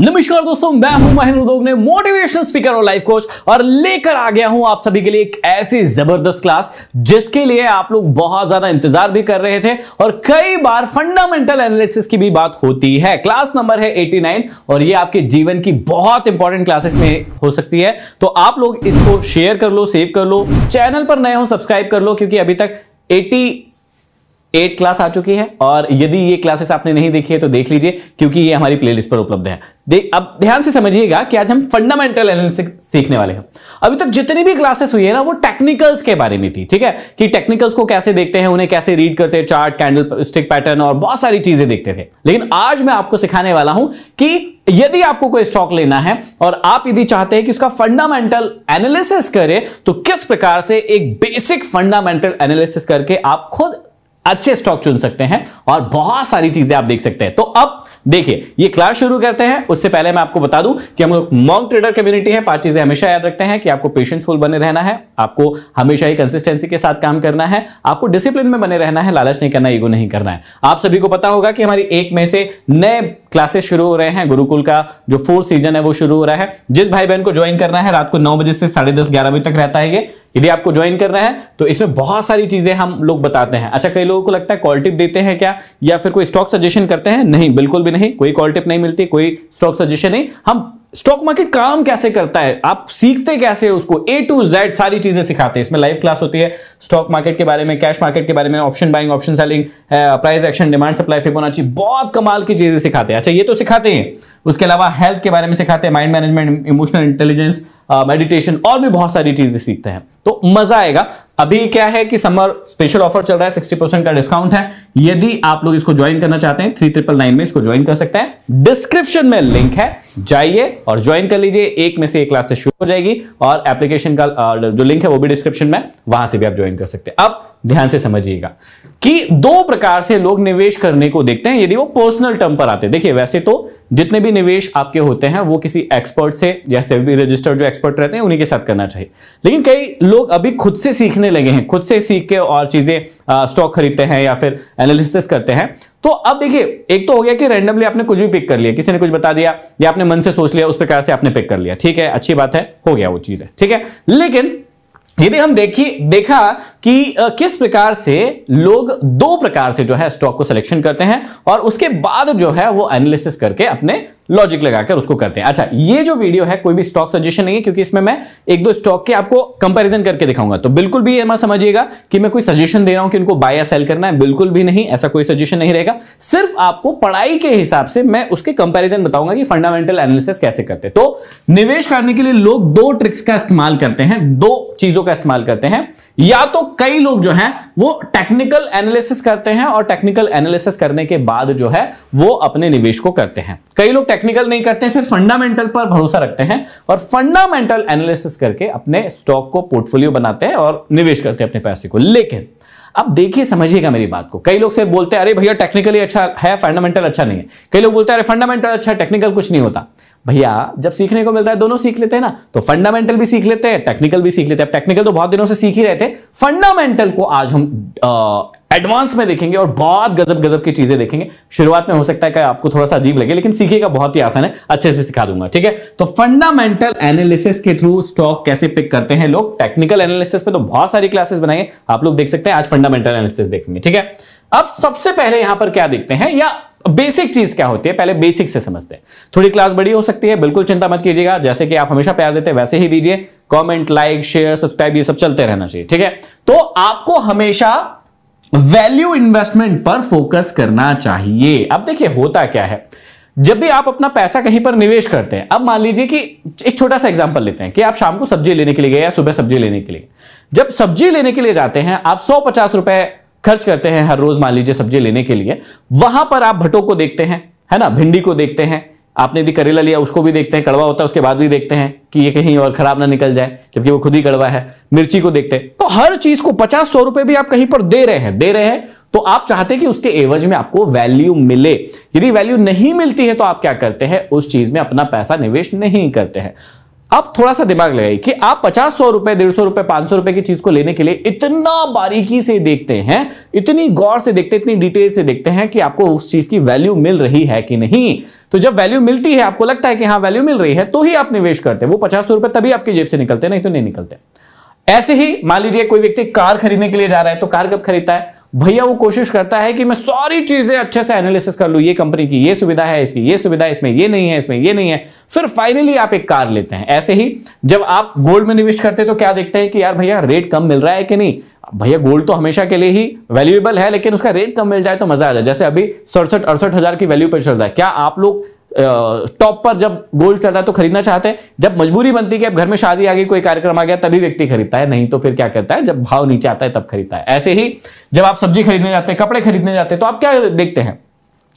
नमस्कार दोस्तों मैं हूं महेंद्र उद्योग ने मोटिवेशन स्पीकर और लाइफ कोच और लेकर आ गया हूं आप सभी के लिए एक ऐसी जबरदस्त क्लास जिसके लिए आप लोग बहुत ज्यादा इंतजार भी कर रहे थे और कई बार फंडामेंटल एनालिसिस की भी बात होती है क्लास नंबर है 89 और ये आपके जीवन की बहुत इंपॉर्टेंट क्लासेस में हो सकती है तो आप लोग इसको शेयर कर लो सेव कर लो चैनल पर नए हो सब्सक्राइब कर लो क्योंकि अभी तक एटी एट क्लास आ चुकी है और यदि ये क्लासेस आपने नहीं देखी है तो देख लीजिए क्योंकि ये हमारी प्लेलिस्ट पर उपलब्ध है देख अब ध्यान से समझिएगा कि आज हम फंडामेंटल एनालिसिस सीखने वाले हैं अभी तक जितनी भी क्लासेस हुई है ना वो टेक्निकल्स के बारे में थी ठीक है कि टेक्निकल्स को कैसे देखते हैं उन्हें कैसे रीड करते हैं चार्ट कैंडल स्टिक पैटर्न और बहुत सारी चीजें देखते थे लेकिन आज मैं आपको सिखाने वाला हूं कि यदि आपको कोई स्टॉक लेना है और आप यदि चाहते हैं कि उसका फंडामेंटल एनालिसिस करें तो किस प्रकार से एक बेसिक फंडामेंटल एनालिसिस करके आप खुद अच्छे स्टॉक चुन सकते हैं और बहुत सारी चीजें आप देख सकते हैं तो अब देखिए ये क्लास शुरू करते हैं उससे पहले मैं आपको बता दूं कि हम लोग मॉक ट्रेडर कम्युनिटी है पांच चीजें हमेशा याद रखते हैं कि आपको पेशेंसफुल बने रहना है आपको हमेशा ही कंसिस्टेंसी के साथ काम करना है आपको डिसिप्लिन में बने रहना है लालच नहीं करना ईगो नहीं करना है आप सभी को पता होगा कि हमारी एक में से नए क्लासेस शुरू हो रहे हैं गुरुकुल का जो फोर्थ सीजन है वो शुरू हो रहा है जिस भाई बहन को ज्वाइन करना है रात को नौ बजे से साढ़े दस ग्यारह बजे तक रहता है ये यदि आपको ज्वाइन करना है तो इसमें बहुत सारी चीजें हम लोग बताते हैं अच्छा कई लोगों को लगता है क्वालिटी देते हैं क्या या फिर कोई स्टॉक सजेशन करते हैं नहीं बिल्कुल भी है कोई कॉल टिप नहीं मिलती कोई स्टॉक सजेशन है हम स्टॉक मार्केट काम कैसे करता है आप सीखते कैसे उसको ए टू जेड सारी चीजें सिखाते हैं इसमें लाइव क्लास होती है स्टॉक मार्केट के बारे में कैश मार्केट के बारे में option buying option selling price action demand supply Fibonacci बहुत कमाल की चीजें सिखाते हैं अच्छा ये तो सिखाते हैं उसके अलावा हेल्थ के बारे में सिखाते हैं mind management emotional intelligence meditation और भी बहुत सारी चीजें सीखते हैं तो मजा आएगा अभी क्या है कि समर स्पेशल ऑफर चल रहा है सिक्सटी परसेंट का डिस्काउंट है यदि आप लोग इसको ज्वाइन करना चाहते हैं थ्री ट्रिपल नाइन में इसको ज्वाइन कर सकते हैं डिस्क्रिप्शन में लिंक है जाइए और ज्वाइन कर लीजिए एक में से एक क्लास से शुरू हो जाएगी और एप्लीकेशन का जो लिंक है वो भी डिस्क्रिप्शन में वहां से भी आप ज्वाइन कर सकते हैं अब ध्यान से समझिएगा कि दो प्रकार से लोग निवेश करने को देखते हैं यदि वो पर्सनल टर्म पर आते हैं देखिए वैसे तो जितने भी निवेश आपके होते हैं वो किसी एक्सपर्ट से या सेबी रजिस्टर्ड जो एक्सपर्ट रहते हैं उन्हीं के साथ करना चाहिए लेकिन कई लोग अभी खुद से सीखने करने लगे हैं खुद से सीख के और चीजें स्टॉक खरीदते हैं या फिर एनालिसिस करते हैं तो अब देखिए एक तो हो गया कि रैंडमली आपने कुछ भी पिक कर लिया किसी ने कुछ बता दिया या आपने मन से सोच लिया उस प्रकार से आपने पिक कर लिया ठीक है अच्छी बात है हो गया वो चीज है ठीक है लेकिन यदि हम देखी देखा कि आ, किस प्रकार से लोग दो प्रकार से जो है स्टॉक को सिलेक्शन करते हैं और उसके बाद जो है वो एनालिसिस करके अपने लॉजिक लगाकर उसको करते हैं अच्छा ये जो वीडियो है कोई भी स्टॉक सजेशन नहीं है क्योंकि इसमें मैं एक दो स्टॉक के आपको कंपैरिजन करके दिखाऊंगा तो बिल्कुल भी ये मत समझिएगा कि मैं कोई सजेशन दे रहा हूं कि इनको बाय या सेल करना है बिल्कुल भी नहीं ऐसा कोई सजेशन नहीं रहेगा सिर्फ आपको पढ़ाई के हिसाब से मैं उसके कंपेरिजन बताऊंगा कि फंडामेंटल एनालिसिस कैसे करते तो निवेश करने के लिए लोग दो ट्रिक्स का इस्तेमाल करते हैं दो चीजों का इस्तेमाल करते हैं या तो कई लोग जो हैं वो टेक्निकल एनालिसिस करते हैं और टेक्निकल एनालिसिस करने के बाद जो है वो अपने निवेश को करते हैं कई लोग टेक्निकल नहीं करते सिर्फ फंडामेंटल पर भरोसा रखते हैं और फंडामेंटल एनालिसिस करके अपने स्टॉक को पोर्टफोलियो बनाते हैं और निवेश करते हैं अपने पैसे को लेकिन अब देखिए समझिएगा मेरी बात को कई लोग सिर्फ बोलते हैं अरे भैया टेक्निकली अच्छा है फंडामेंटल अच्छा नहीं है कई लोग बोलते हैं अरे फंडामेंटल अच्छा टेक्निकल कुछ नहीं होता भैया जब सीखने को मिलता है दोनों सीख लेते हैं ना तो फंडामेंटल भी सीख लेते हैं टेक्निकल भी सीख लेते हैं टेक्निकल तो बहुत दिनों से सीख ही रहे थे फंडामेंटल को आज हम एडवांस में देखेंगे और बहुत गजब गजब की चीजें देखेंगे शुरुआत में हो सकता है कि आपको थोड़ा सा अजीब लगे लेकिन सीखेगा बहुत ही आसान है अच्छे से सिखा दूंगा ठीक है तो फंडामेंटल एनालिसिस के थ्रू स्टॉक कैसे पिक करते हैं लोग टेक्निकल एनालिसिस पे तो बहुत सारी क्लासेस बनाएंगे आप लोग देख सकते हैं आज फंडामेंटल एनालिसिस देखेंगे ठीक है अब सबसे पहले यहां पर क्या देखते हैं या बेसिक चीज क्या होती है पहले बेसिक से समझते हैं थोड़ी क्लास बड़ी हो सकती है बिल्कुल चिंता मत कीजिएगा जैसे कि आप हमेशा प्यार देते हैं वैसे ही दीजिए कमेंट लाइक शेयर सब्सक्राइब ये सब चलते रहना चाहिए ठीक है तो आपको हमेशा वैल्यू इन्वेस्टमेंट पर फोकस करना चाहिए अब देखिए होता क्या है जब भी आप अपना पैसा कहीं पर निवेश करते हैं अब मान लीजिए कि एक छोटा सा एग्जाम्पल लेते हैं कि आप शाम को सब्जी लेने के लिए गए या सुबह सब्जी लेने के लिए जब सब्जी लेने के लिए जाते हैं आप सौ पचास रुपए खर्च करते हैं हर रोज मान लीजिए सब्जी लेने के लिए वहां पर आप भटो को देखते हैं है ना भिंडी को देखते हैं आपने यदि करेला लिया उसको भी देखते हैं कड़वा होता है उसके बाद भी देखते हैं कि ये कहीं और खराब ना निकल जाए जबकि वो खुद ही कड़वा है मिर्ची को देखते हैं तो हर चीज को पचास सौ रुपए भी आप कहीं पर दे रहे हैं दे रहे हैं तो आप चाहते हैं कि उसके एवज में आपको वैल्यू मिले यदि वैल्यू नहीं मिलती है तो आप क्या करते हैं उस चीज में अपना पैसा निवेश नहीं करते हैं अब थोड़ा सा दिमाग लगाइए कि आप पचास सौ रुपए डेढ़ सौ रुपए पांच सौ रुपए की चीज को लेने के लिए इतना बारीकी से देखते हैं इतनी गौर से देखते इतनी डिटेल से देखते हैं कि आपको उस चीज की वैल्यू मिल रही है कि नहीं तो जब वैल्यू मिलती है आपको लगता है कि हाँ वैल्यू मिल रही है तो ही आप निवेश करते हैं वो पचास सौ रुपए तभी आपकी जेब से निकलते नहीं तो नहीं निकलते ऐसे ही मान लीजिए कोई व्यक्ति कार खरीदने के लिए जा रहा है तो कार कब खरीदता है भैया वो कोशिश करता है कि मैं सारी चीजें अच्छे से एनालिसिस कर लूँ ये कंपनी की ये सुविधा है इसकी ये सुविधा इसमें ये नहीं है इसमें ये नहीं है फिर फाइनली आप एक कार लेते हैं ऐसे ही जब आप गोल्ड में निवेश करते हैं तो क्या देखते हैं कि यार भैया रेट कम मिल रहा है कि नहीं भैया गोल्ड तो हमेशा के लिए ही वैल्यूएबल है लेकिन उसका रेट कम मिल जाए तो मजा आ जाए जैसे अभी सड़सठ अड़सठ हजार की वैल्यू पर चल रहा है क्या आप लोग टॉप पर जब गोल्ड चल रहा है तो खरीदना चाहते हैं जब मजबूरी बनती है कि अब घर में शादी आ गई कोई कार्यक्रम आ गया तभी व्यक्ति खरीदता है नहीं तो फिर क्या करता है जब भाव नीचे आता है तब खरीदता है ऐसे ही जब आप सब्जी खरीदने जाते हैं कपड़े खरीदने जाते हैं तो आप क्या देखते हैं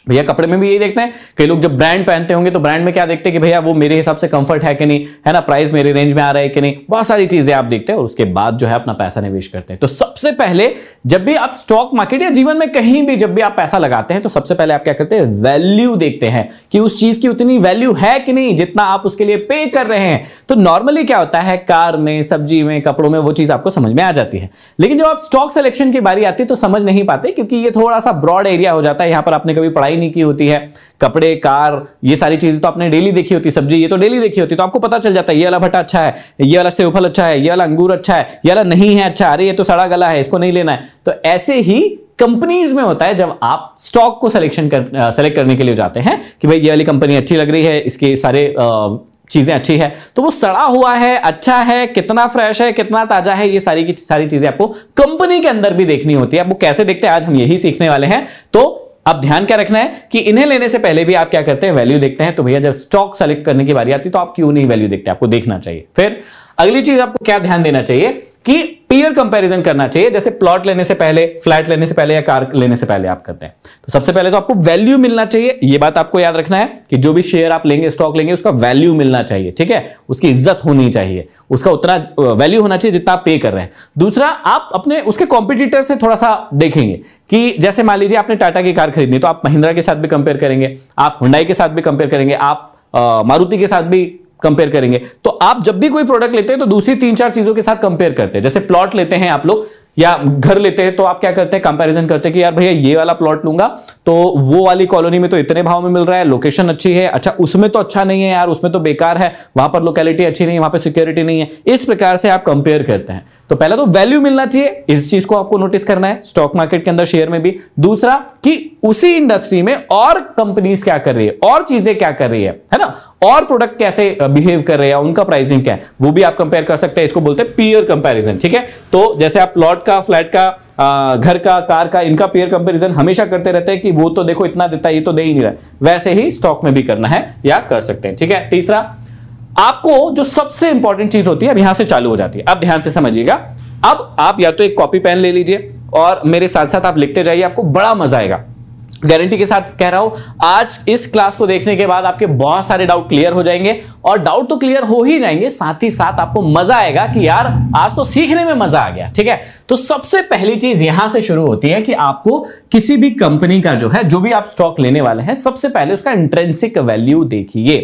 भैया कपड़े में भी यही देखते हैं कई लोग जब ब्रांड पहनते होंगे तो ब्रांड में क्या देखते हैं कि भैया वो मेरे हिसाब से कंफर्ट है कि नहीं है ना प्राइस मेरे रेंज में आ रहा है कि नहीं बहुत सारी चीजें आप देखते हैं और उसके बाद जो है अपना पैसा निवेश करते हैं तो सबसे पहले जब भी आप स्टॉक मार्केट या जीवन में कहीं भी जब भी आप पैसा लगाते हैं तो सबसे पहले आप क्या करते हैं वैल्यू देखते हैं कि उस चीज की उतनी वैल्यू है कि नहीं जितना आप उसके लिए पे कर रहे हैं तो नॉर्मली क्या होता है कार में सब्जी में कपड़ों में वो चीज आपको समझ में आ जाती है लेकिन जब आप स्टॉक सिलेक्शन की बारी आती है तो समझ नहीं पाते क्योंकि ये थोड़ा सा ब्रॉड एरिया हो जाता है यहां पर आपने कभी पढ़ाई नहीं की होती है कपड़े कार ये सारी चीज़ें तो आपने डेली देखी होती सब्जी ये तो डेली देखी होती तो आपको पता चल जाता है ये वाला भट्टा अच्छा है ये वाला सेवफल अच्छा है ये वाला अंगूर अच्छा है ये वाला नहीं है अच्छा अरे ये तो सड़ा गला है इसको नहीं लेना है तो ऐसे ही कंपनीज में होता है जब आप स्टॉक को सिलेक्शन कर सेलेक्ट करने के लिए जाते हैं कि भाई ये वाली कंपनी अच्छी लग रही है इसके सारे चीज़ें अच्छी है तो वो सड़ा हुआ है अच्छा है कितना फ्रेश है कितना ताज़ा है ये सारी की सारी चीज़ें आपको कंपनी के अंदर भी देखनी होती है आप वो कैसे देखते हैं आज हम यही सीखने वाले हैं तो अब ध्यान क्या रखना है कि इन्हें लेने से पहले भी आप क्या करते हैं वैल्यू देखते हैं तो भैया जब स्टॉक सेलेक्ट करने की बारी आती है तो आप क्यों नहीं वैल्यू देखते आपको देखना चाहिए फिर अगली चीज आपको क्या ध्यान देना चाहिए कि पीयर कंपैरिजन करना चाहिए जैसे प्लॉट लेने से पहले फ्लैट लेने से पहले या कार लेने से पहले आप करते हैं तो सबसे पहले तो आपको वैल्यू मिलना चाहिए यह बात आपको याद रखना है कि जो भी शेयर आप लेंगे स्टॉक लेंगे उसका वैल्यू मिलना चाहिए ठीक है उसकी इज्जत होनी चाहिए उसका उतना वैल्यू होना चाहिए जितना आप पे कर रहे हैं दूसरा आप अपने उसके कॉम्पिटिटर से थोड़ा सा देखेंगे कि जैसे मान लीजिए आपने टाटा की कार खरीदनी तो आप महिंद्रा के साथ भी कंपेयर करेंगे आप हुडाई के साथ भी कंपेयर करेंगे आप मारुति के साथ भी कंपेयर करेंगे तो आप जब भी कोई प्रोडक्ट लेते हैं तो दूसरी तीन चार चीजों के साथ कंपेयर करते हैं जैसे प्लॉट लेते हैं आप लोग या घर लेते हैं तो आप क्या करते हैं कंपैरिजन करते हैं कि यार भैया ये वाला प्लॉट लूंगा तो वो वाली कॉलोनी में तो इतने भाव में मिल रहा है लोकेशन अच्छी है अच्छा उसमें तो अच्छा नहीं है यार उसमें तो बेकार है वहां पर लोकेलिटी अच्छी नहीं है वहां पर सिक्योरिटी नहीं है इस प्रकार से आप कंपेयर करते हैं तो पहला तो वैल्यू मिलना चाहिए इस चीज को आपको नोटिस करना है स्टॉक मार्केट के अंदर शेयर में भी दूसरा कि उसी इंडस्ट्री में और कंपनीज क्या कर रही है और चीजें क्या कर रही है है ना और प्रोडक्ट कैसे बिहेव कर रहे हैं उनका प्राइसिंग क्या है वो भी आप कंपेयर कर सकते हैं इसको बोलते हैं पीयर कंपैरिजन ठीक है तो जैसे आप प्लॉट का फ्लैट का घर का कार का इनका पेयर कंपैरिजन हमेशा करते रहते हैं कि वो तो देखो इतना देता है ये तो दे ही नहीं रहा वैसे ही स्टॉक में भी करना है या कर सकते हैं ठीक है तीसरा आपको जो सबसे इंपॉर्टेंट चीज होती है अब यहां से चालू हो जाती है अब ध्यान से समझिएगा अब आप या तो एक कॉपी पेन ले लीजिए और मेरे साथ साथ आप लिखते जाइए आपको बड़ा मजा आएगा गारंटी के साथ कह रहा हूं आज इस क्लास को देखने के बाद आपके बहुत सारे डाउट क्लियर हो जाएंगे और डाउट तो क्लियर हो ही जाएंगे साथ ही साथ आपको मजा आएगा कि यार आज तो सीखने में मजा आ गया ठीक है तो सबसे पहली चीज यहां से शुरू होती है कि आपको किसी भी कंपनी का जो है जो भी आप स्टॉक लेने वाले हैं सबसे पहले उसका इंट्रेंसिक वैल्यू देखिए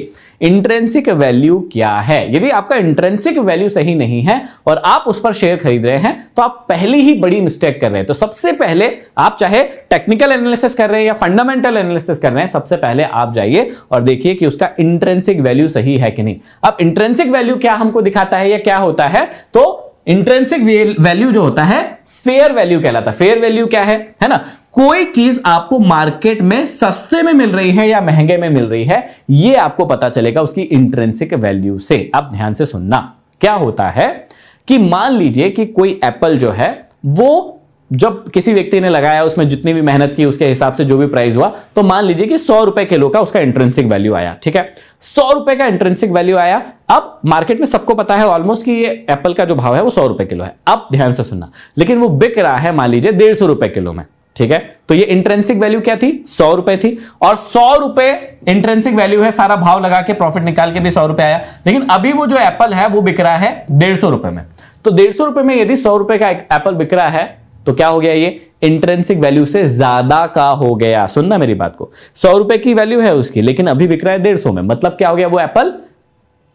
इंट्रेंसिक वैल्यू क्या है यदि आपका इंट्रेंसिक वैल्यू सही नहीं है और आप उस पर शेयर खरीद रहे हैं तो आप पहली ही बड़ी मिस्टेक कर रहे हैं तो सबसे पहले आप चाहे टेक्निकल एनालिसिस कर रहे हैं या फंडामेंटल एनालिसिस कर रहे हैं सबसे पहले आप जाइए और देखिए कि उसका इंट्रेंसिक वैल्यू सही है कि नहीं अब इंट्रेंसिक वैल्यू क्या हमको दिखाता है या क्या होता है तो इंट्रेंसिक वैल्यू जो होता है फेयर वैल्यू कहलाता है फेयर वैल्यू क्या है है ना कोई चीज आपको मार्केट में सस्ते में मिल रही है या महंगे में मिल रही है ये आपको पता चलेगा उसकी इंट्रेंसिक वैल्यू से अब ध्यान से सुनना क्या होता है कि मान लीजिए कि कोई एप्पल जो है वो जब किसी व्यक्ति ने लगाया उसमें जितनी भी मेहनत की उसके हिसाब से जो भी प्राइस हुआ तो मान लीजिए कि सौ रुपए किलो का उसका इंट्रेंसिक वैल्यू आया ठीक है सौ रुपए का इंट्रेंसिक वैल्यू आया अब मार्केट में सबको पता है ऑलमोस्ट कि ये एप्पल का जो भाव है वो सौ रुपए किलो है अब ध्यान से सुनना लेकिन वो बिक रहा है मान लीजिए डेढ़ सौ रुपए किलो में ठीक है तो ये इंट्रेंसिक वैल्यू क्या थी सौ रुपए थी और सौ रुपए इंट्रेंसिक वैल्यू है सारा भाव लगा के प्रॉफिट निकाल के भी सौ रुपए आया लेकिन अभी वो जो एप्पल है वो बिक रहा है डेढ़ सौ रुपए में तो डेढ़ सौ रुपए में यदि सौ रुपए का एप्पल बिक रहा है तो क्या हो गया ये इंट्रेंसिक वैल्यू से ज्यादा का हो गया सुनना मेरी बात को सौ रुपए की वैल्यू है उसकी लेकिन अभी बिक रहा है डेढ़ सौ में मतलब क्या हो गया वो एप्पल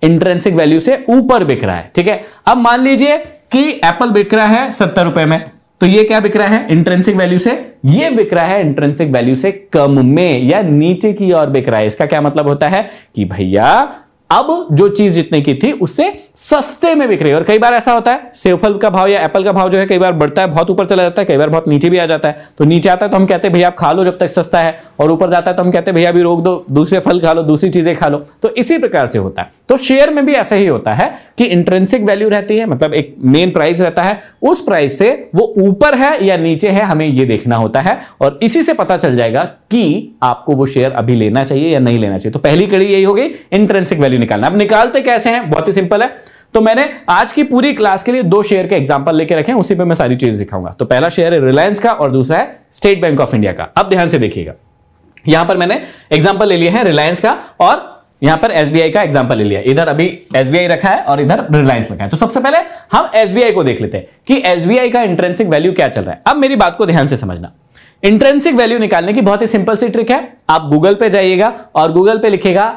इंट्रेंसिक वैल्यू से ऊपर बिक रहा है ठीक है अब मान लीजिए कि एप्पल बिक रहा है सत्तर रुपए में तो ये क्या बिक रहा है इंट्रेंसिक वैल्यू से ये बिक रहा है इंट्रेंसिक वैल्यू से कम में या नीचे की ओर बिक रहा है इसका क्या मतलब होता है कि भैया अब जो चीज जितने की थी उससे सस्ते में बिक रही है और कई बार ऐसा होता है सेवफल का भाव या एप्पल का भाव जो है कई बार बढ़ता है बहुत ऊपर चला जाता है कई बार बहुत नीचे भी आ जाता है तो नीचे आता है तो हम कहते हैं भैया आप खा लो जब तक सस्ता है और ऊपर जाता है तो हम कहते हैं भैया अभी रोक दो दूसरे फल खा लो दूसरी चीजें खा लो तो इसी प्रकार से होता है तो शेयर में भी ऐसा ही होता है कि इंट्रेंसिक वैल्यू रहती है मतलब एक मेन प्राइस रहता है उस प्राइस से वो ऊपर है या नीचे है हमें ये देखना होता है और इसी से पता चल जाएगा कि आपको वो शेयर अभी लेना चाहिए या नहीं लेना चाहिए तो पहली कड़ी यही होगी इंट्रेंसिक वैल्यू वैल्यू निकालना अब निकालते कैसे हैं बहुत ही सिंपल है तो मैंने आज की पूरी क्लास के लिए दो शेयर के एग्जाम्पल लेके रखे उसी पे मैं सारी चीज दिखाऊंगा तो पहला शेयर है रिलायंस का और दूसरा है स्टेट बैंक ऑफ इंडिया का अब ध्यान से देखिएगा यहां पर मैंने एग्जाम्पल ले लिया है रिलायंस का और यहां पर एसबीआई का एग्जाम्पल ले लिया इधर अभी एसबीआई रखा है और इधर रिलायंस रखा है तो सबसे पहले हम एसबीआई को देख लेते हैं कि एसबीआई का इंट्रेंसिक वैल्यू क्या चल रहा है अब मेरी बात को ध्यान से समझना इंट्रेंसिक वैल्यू निकालने की बहुत ही सिंपल सी ट्रिक है आप गूगल पे जाइएगा और गूगल पे लिखेगा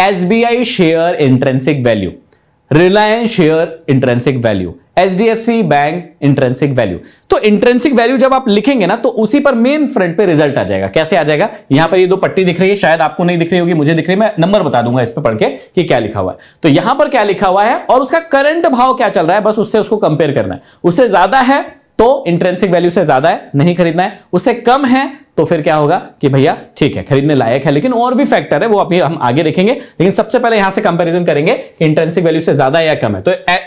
S B I share intrinsic value Reliance share intrinsic value H D F C bank intrinsic value तो इंट्रेंसिक वैल्यू जब आप लिखेंगे ना तो उसी पर मेन फ्रंट पे रिजल्ट आ जाएगा कैसे आ जाएगा यहां पर ये दो पट्टी दिख रही है शायद आपको नहीं दिख रही होगी मुझे दिख रही है मैं नंबर बता दूंगा इस पर पढ़ के कि क्या लिखा हुआ है तो यहां पर क्या लिखा हुआ है और उसका करंट भाव क्या चल रहा है बस उससे उसको कंपेयर करना है उससे ज्यादा है तो इंट्रेंसिक वैल्यू से ज्यादा है नहीं खरीदना है उससे कम है तो फिर क्या होगा कि भैया ठीक है खरीदने लायक है लेकिन और भी फैक्टर है वो अभी हम आगे देखेंगे लेकिन सबसे पहले यहां से कंपेरिजन करेंगे इंट्रेंसिक वैल्यू से ज्यादा या कम है तो ए,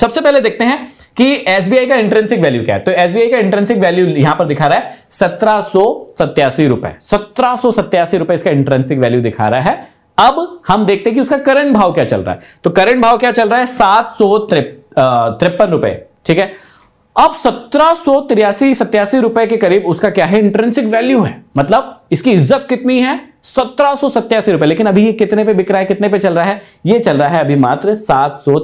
सबसे पहले देखते हैं कि एसबीआई का इंट्रेंसिक वैल्यू क्या है तो एसबीआई का इंट्रेंसिक वैल्यू यहां पर दिखा रहा है सत्रह सो रुपए सत्रह रुपए इसका इंट्रेंसिक वैल्यू दिखा रहा है अब हम देखते हैं कि उसका करंट भाव क्या चल रहा है तो करंट भाव क्या चल रहा है सात सौ त्रिपन रुपए ठीक है अब सत्रह सो तिरासी सत्यासी रुपए के करीब उसका क्या है इंट्रेंसिक वैल्यू है मतलब इसकी इज्जत कितनी है सत्रह सो सत्यासी रुपए लेकिन अभी ये कितने पे बिक रहा है कितने पे चल रहा है ये चल रहा है अभी मात्र सात सौ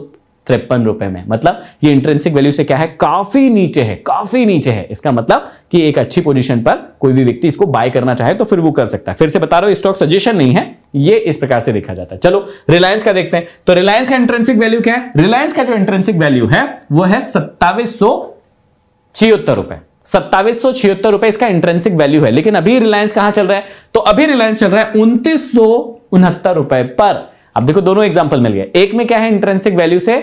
तिरपन रुपए में मतलब ये इंट्रेंसिक वैल्यू से क्या है काफी नीचे है काफी नीचे है इसका मतलब कि एक अच्छी पोजीशन पर कोई भी व्यक्ति इसको बाय करना चाहे तो फिर वो कर सकता है फिर से बता रहा हूं स्टॉक सजेशन नहीं है ये इस प्रकार से देखा जाता है चलो रिलायंस का देखते हैं तो रिलायंस का इंट्रेंसिक वैल्यू क्या है रिलायंस का जो इंट्रेंसिक वैल्यू है वो है सत्तावीस सौ छिहत्तर रुपए सत्तावीस सौ छिहत्तर रुपए इसका इंट्रेंसिक वैल्यू है लेकिन अभी रिलायंस कहां चल रहा है तो अभी रिलायंस चल रहा है उन्तीस सौ उनहत्तर रुपए पर अब देखो दोनों एग्जाम्पल मिल गए एक में क्या है इंट्रेंसिक वैल्यू से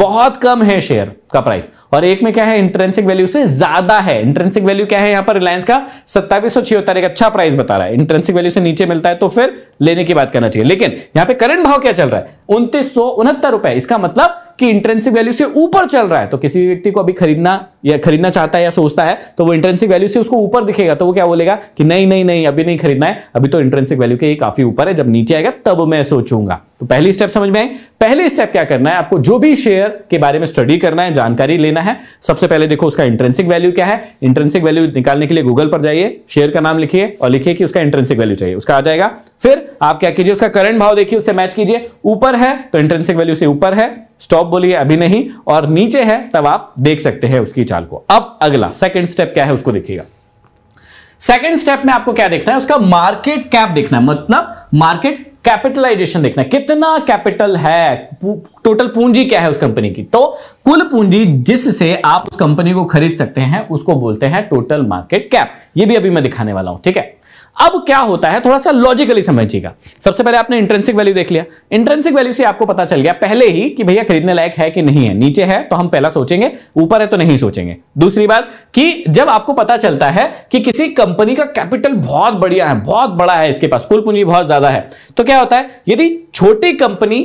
बहुत कम है शेयर का प्राइस और एक में क्या है इंट्रेंसिक वैल्यू से ज्यादा है इंट्रेंसिक वैल्यू क्या है यहां पर रिलायंस का सत्तावीस सौ छिहत्तर एक अच्छा प्राइस बता रहा है इंट्रेंसिक वैल्यू से नीचे मिलता है तो फिर लेने की बात करना चाहिए लेकिन यहां पे करंट भाव क्या चल रहा है उन्तीस सौ उनहत्तर रुपए इसका मतलब कि इंटरेंसिक वैल्यू से ऊपर चल रहा है तो किसी व्यक्ति को अभी खरीदना या खरीदना चाहता है या सोचता है तो वो इंटरेंसिक वैल्यू से उसको ऊपर दिखेगा तो वो क्या बोलेगा कि नहीं नहीं नहीं अभी नहीं खरीदना है अभी तो इंटरेंसिक वैल्यू के ये काफी ऊपर है जब नीचे आएगा तब मैं सोचूंगा तो पहली स्टेप समझ में आई पहले स्टेप क्या करना है आपको जो भी शेयर के बारे में स्टडी करना है जानकारी लेना है सबसे पहले देखो उसका इंटरेंसिक वैल्यू क्या है इंटरेंसिक वैल्यू निकालने के लिए गूगल पर जाइए शेयर का नाम लिखिए और लिखिए कि उसका इंटरेंसिक वैल्यू चाहिए उसका आ जाएगा फिर आप क्या कीजिए उसका करंट भाव देखिए उससे मैच कीजिए ऊपर है तो इंटरेंसिक वैल्यू से ऊपर है स्टॉप बोलिए अभी नहीं और नीचे है तब आप देख सकते हैं उसकी चाल को अब अगला सेकेंड स्टेप क्या है उसको देखिएगा सेकेंड स्टेप में आपको क्या देखना है उसका मार्केट कैप देखना है मतलब मार्केट कैपिटलाइजेशन देखना है कितना कैपिटल है टोटल पूंजी क्या है उस कंपनी की तो कुल पूंजी जिससे आप उस कंपनी को खरीद सकते हैं उसको बोलते हैं टोटल मार्केट कैप ये भी अभी मैं दिखाने वाला हूं ठीक है अब क्या होता है थोड़ा सा लॉजिकली समझिएगा सबसे पहले आपने इंट्रेंसिक वैल्यू देख लिया इंट्रेंसिक वैल्यू से आपको पता चल गया पहले ही कि भैया खरीदने लायक है कि नहीं है नीचे है तो हम पहला सोचेंगे ऊपर है तो नहीं सोचेंगे दूसरी बात कि जब आपको पता चलता है कि किसी कंपनी का कैपिटल बहुत बढ़िया है बहुत बड़ा है इसके पास कुल पूंजी बहुत ज्यादा है तो क्या होता है यदि छोटी कंपनी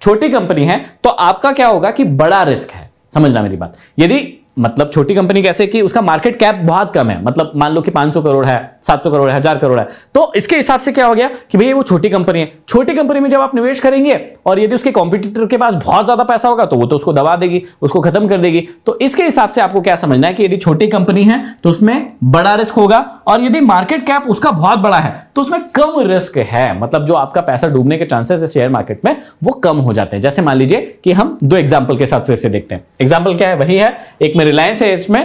छोटी कंपनी है तो आपका क्या होगा कि बड़ा रिस्क है समझना मेरी बात यदि मतलब छोटी कंपनी कैसे कि उसका मार्केट कैप बहुत कम है मतलब मान लो कि 500 करोड़ है 700 करोड़ है हजार करोड़ है तो इसके हिसाब से क्या हो गया कि भैया वो छोटी कंपनी है छोटी कंपनी में जब आप निवेश करेंगे और यदि उसके कॉम्पिटिटर के पास बहुत ज्यादा पैसा होगा तो वो तो उसको दबा देगी उसको खत्म कर देगी तो इसके हिसाब से आपको क्या समझना है कि यदि छोटी कंपनी है तो उसमें बड़ा रिस्क होगा और यदि मार्केट कैप उसका बहुत बड़ा है तो उसमें कम रिस्क है मतलब जो आपका पैसा डूबने के चांसेस है शेयर मार्केट में वो कम हो जाते हैं जैसे मान लीजिए कि हम दो एग्जाम्पल के साथ फिर से देखते हैं एग्जाम्पल क्या है वही है एक मेरे रिलायंस है इसमें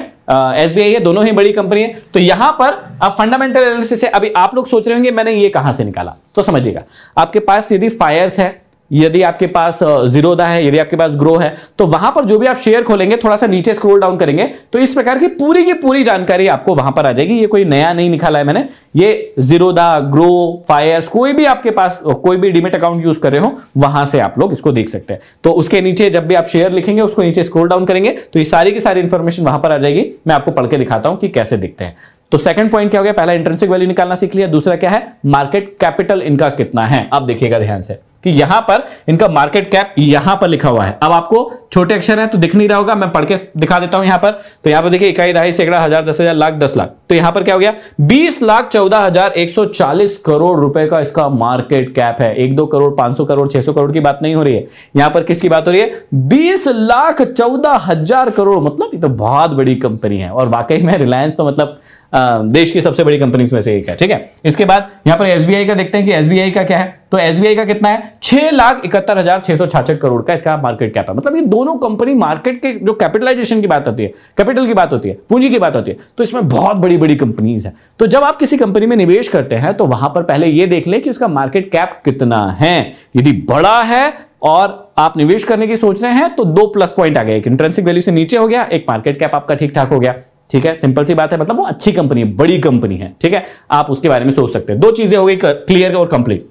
एस बी आई है दोनों ही बड़ी कंपनी है तो यहां पर अब फंडामेंटल एनालिसिस है अभी आप लोग सोच रहे होंगे मैंने ये कहां से निकाला तो समझिएगा आपके पास यदि फायर्स है यदि आपके पास जीरोदा है यदि आपके पास ग्रो है तो वहां पर जो भी आप शेयर खोलेंगे थोड़ा सा नीचे स्क्रोल डाउन करेंगे तो इस प्रकार की पूरी की पूरी जानकारी आपको वहां पर आ जाएगी ये कोई नया नहीं निकाला है मैंने ये जीरोदा ग्रो फायर्स कोई भी आपके पास कोई भी डिमेट अकाउंट यूज कर रहे हो वहां से आप लोग इसको देख सकते हैं तो उसके नीचे जब भी आप शेयर लिखेंगे उसको नीचे स्क्रोल डाउन करेंगे तो ये सारी की सारी इंफॉर्मेशन वहां पर आ जाएगी मैं आपको पढ़ के दिखाता हूं कि कैसे दिखते हैं तो सेकंड पॉइंट क्या हो गया पहला इंट्रेंसिक वैल्यू निकालना सीख लिया दूसरा क्या है मार्केट कैपिटल इनका कितना है अब देखिएगा ध्यान से कि यहां पर इनका मार्केट कैप यहां पर लिखा हुआ है अब आपको छोटे अक्षर है तो दिख नहीं रहा होगा मैं पढ़ के दिखा देता हूं यहां पर तो यहां पर देखिए इकाई राही सैकड़ा हजार दस हजार लाख दस लाख तो यहां पर क्या हो गया बीस लाख चौदह हजार एक सौ चालीस करोड़ रुपए का इसका मार्केट कैप है एक दो करोड़ पांच सौ करोड़ छह सौ करोड़ की बात नहीं हो रही है यहां पर किसकी बात हो रही है बीस लाख चौदह हजार करोड़ मतलब ये तो बहुत बड़ी कंपनी है और वाकई में रिलायंस तो मतलब देश की सबसे बड़ी कंपनी में से एक है ठीक है इसके बाद यहां पर एसबीआई का देखते हैं कि एसबीआई का क्या है तो एसबीआई का कितना है छह लाख इकहत्तर हजार छह सौ छाछठ करोड़ का इसका मार्केट कैप है मतलब ये दोनों कंपनी मार्केट के जो कैपिटलाइजेशन की बात होती है कैपिटल की बात होती है पूंजी की बात होती है तो इसमें बहुत बड़ी बड़ी कंपनीज है तो जब आप किसी कंपनी में निवेश करते हैं तो वहां पर पहले यह देख ले कि उसका मार्केट कैप कितना है यदि बड़ा है और आप निवेश करने की सोच रहे हैं तो दो प्लस पॉइंट आ गए एक इंट्रेंसिक वैल्यू से नीचे हो गया एक मार्केट कैप आपका ठीक ठाक हो गया ठीक है सिंपल सी बात है मतलब वो अच्छी कंपनी है बड़ी कंपनी है ठीक है आप उसके बारे में सोच सकते हैं दो चीजें हो गई क्लियर और कंप्लीट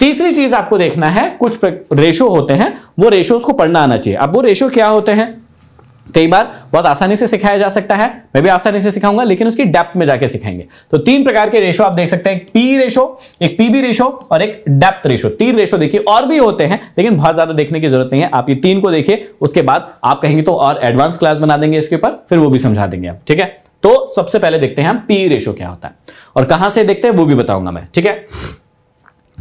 तीसरी चीज आपको देखना है कुछ रेशो होते हैं वो रेशो उसको पढ़ना आना चाहिए अब वो रेशो क्या होते हैं कई बार बहुत आसानी से सिखाया जा सकता है मैं भी आसानी से सिखाऊंगा लेकिन उसकी डेप्थ में जाके सिखाएंगे तो तीन प्रकार के रेशो आप देख सकते हैं एक पी रेशो एक पीबी रेशो और एक डेप्थ रेशो तीन रेशो देखिए और भी होते हैं लेकिन बहुत ज्यादा देखने की जरूरत नहीं है आप ये तीन को देखिए उसके बाद आप कहेंगे तो और एडवांस क्लास बना देंगे इसके ऊपर फिर वो भी समझा देंगे आप ठीक है तो सबसे पहले देखते हैं हम पी रेशो क्या होता है और कहां से देखते हैं वो भी बताऊंगा मैं ठीक है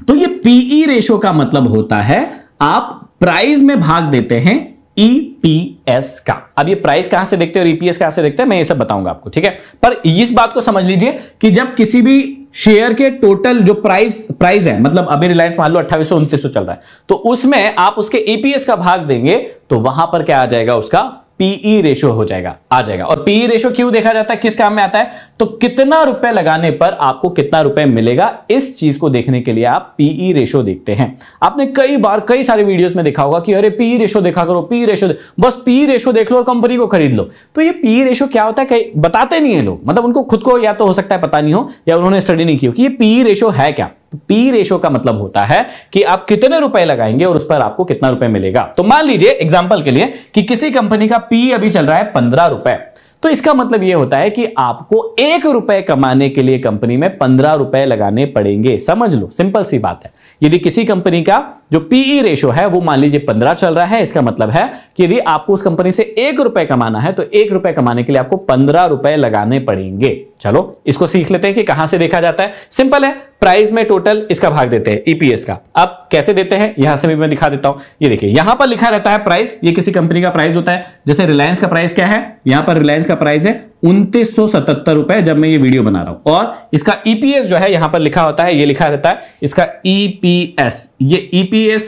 तो ये पीई e रेशो का मतलब होता है आप प्राइज में भाग देते हैं ईपीएस e का अब ये प्राइस कहां से देखते हैं और ईपीएस e कहां से देखते हैं मैं ये सब बताऊंगा आपको ठीक है पर इस बात को समझ लीजिए कि जब किसी भी शेयर के टोटल जो प्राइस प्राइस है मतलब अभी रिलायंस मान लो अट्ठाईस सौ चल रहा है तो उसमें आप उसके ईपीएस e का भाग देंगे तो वहां पर क्या आ जाएगा उसका पीई रेशो e हो जाएगा आ जाएगा और पीई रेशो e क्यों देखा जाता है किस काम में आता है तो कितना रुपए लगाने पर आपको कितना रुपए मिलेगा इस चीज को देखने के लिए आप पीई रेशो e देखते हैं आपने कई बार कई सारे वीडियोस में देखा होगा कि अरे पीई रेशो देखा करो पीई रेशो बस पीई रेशो देख लो और कंपनी को खरीद लो तो ये पीई रेशो क्या होता है कई बताते नहीं है लोग मतलब उनको खुद को या तो हो सकता है पता नहीं हो या उन्होंने स्टडी नहीं की हो कि ये पीई रेशो है क्या पी रेशो का मतलब होता है कि आप कितने रुपए लगाएंगे और उस पर आपको कितना रुपए मिलेगा तो मान लीजिए एग्जाम्पल के लिए कि किसी कंपनी का पी अभी चल रहा है पंद्रह रुपए तो इसका मतलब यह होता है कि आपको एक रुपए कमाने के लिए कंपनी में पंद्रह रुपए लगाने पड़ेंगे समझ लो सिंपल सी बात है यदि किसी कंपनी का जो पीई रेशो e है वो मान लीजिए पंद्रह चल रहा है इसका मतलब है कि यदि आपको उस कंपनी से एक रुपए कमाना है तो एक रुपए कमाने के लिए आपको पंद्रह रुपए लगाने पड़ेंगे चलो इसको सीख लेते हैं कि कहां से देखा जाता है सिंपल है प्राइस में टोटल इसका भाग देते हैं ईपीएस e का अब कैसे देते हैं यहां से भी मैं दिखा देता हूं ये देखिए यहां पर लिखा रहता है प्राइस ये किसी कंपनी का प्राइस होता है जैसे रिलायंस का प्राइस क्या है यहां पर रिलायंस का प्राइस है उन्तीस रुपए जब मैं ये वीडियो बना रहा हूं और इसका ईपीएस e जो है यहां पर लिखा होता है ये लिखा रहता है इसका ईपीएस ये ईपीएस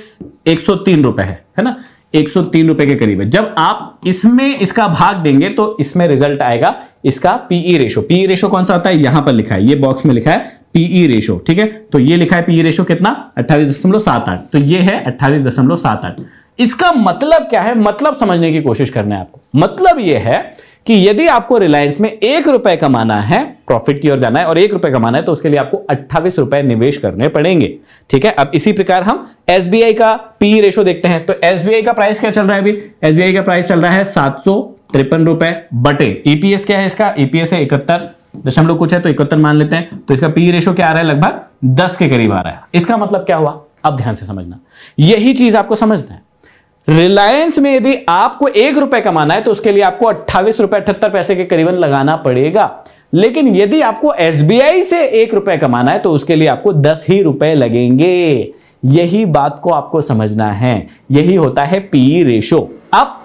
e 103 रुपए है है ना 103 रुपए के करीब है जब आप इसमें इसका भाग देंगे तो इसमें रिजल्ट आएगा इसका पीई रेशो पीई रेशो कौन सा आता है यहां पर लिखा है ये बॉक्स में लिखा है पीई रेशो e ठीक है तो ये लिखा है पीई रेशो e कितना अट्ठाईस तो ये है अट्ठाईस इसका मतलब क्या है मतलब समझने की कोशिश करना है आपको मतलब यह है कि यदि आपको रिलायंस में एक रुपए कमाना है प्रॉफिट की ओर जाना है और एक रुपए कमाना है तो उसके लिए आपको अट्ठावीस रुपए निवेश करने पड़ेंगे ठीक है अब इसी प्रकार हम एस का पी रेशो e देखते हैं तो एस का प्राइस क्या चल रहा है अभी एस का प्राइस चल रहा है सात तिरपन रुपए बटे ईपीएस e क्या है इसका ईपीएस e है इकहत्तर दशमलव कुछ है तो इकहत्तर मान लेते हैं तो इसका पी रेशो क्या आ रहा है लगभग दस के करीब आ रहा है इसका मतलब क्या हुआ अब ध्यान से समझना यही चीज आपको समझना है रिलायंस में यदि आपको एक रुपए कमाना है तो उसके लिए आपको अट्ठावीस रुपए अठहत्तर पैसे के करीबन लगाना पड़ेगा लेकिन यदि आपको एसबीआई से एक रुपए कमाना है तो उसके लिए आपको दस ही रुपए लगेंगे यही बात को आपको समझना है यही होता है पीई रेशो अब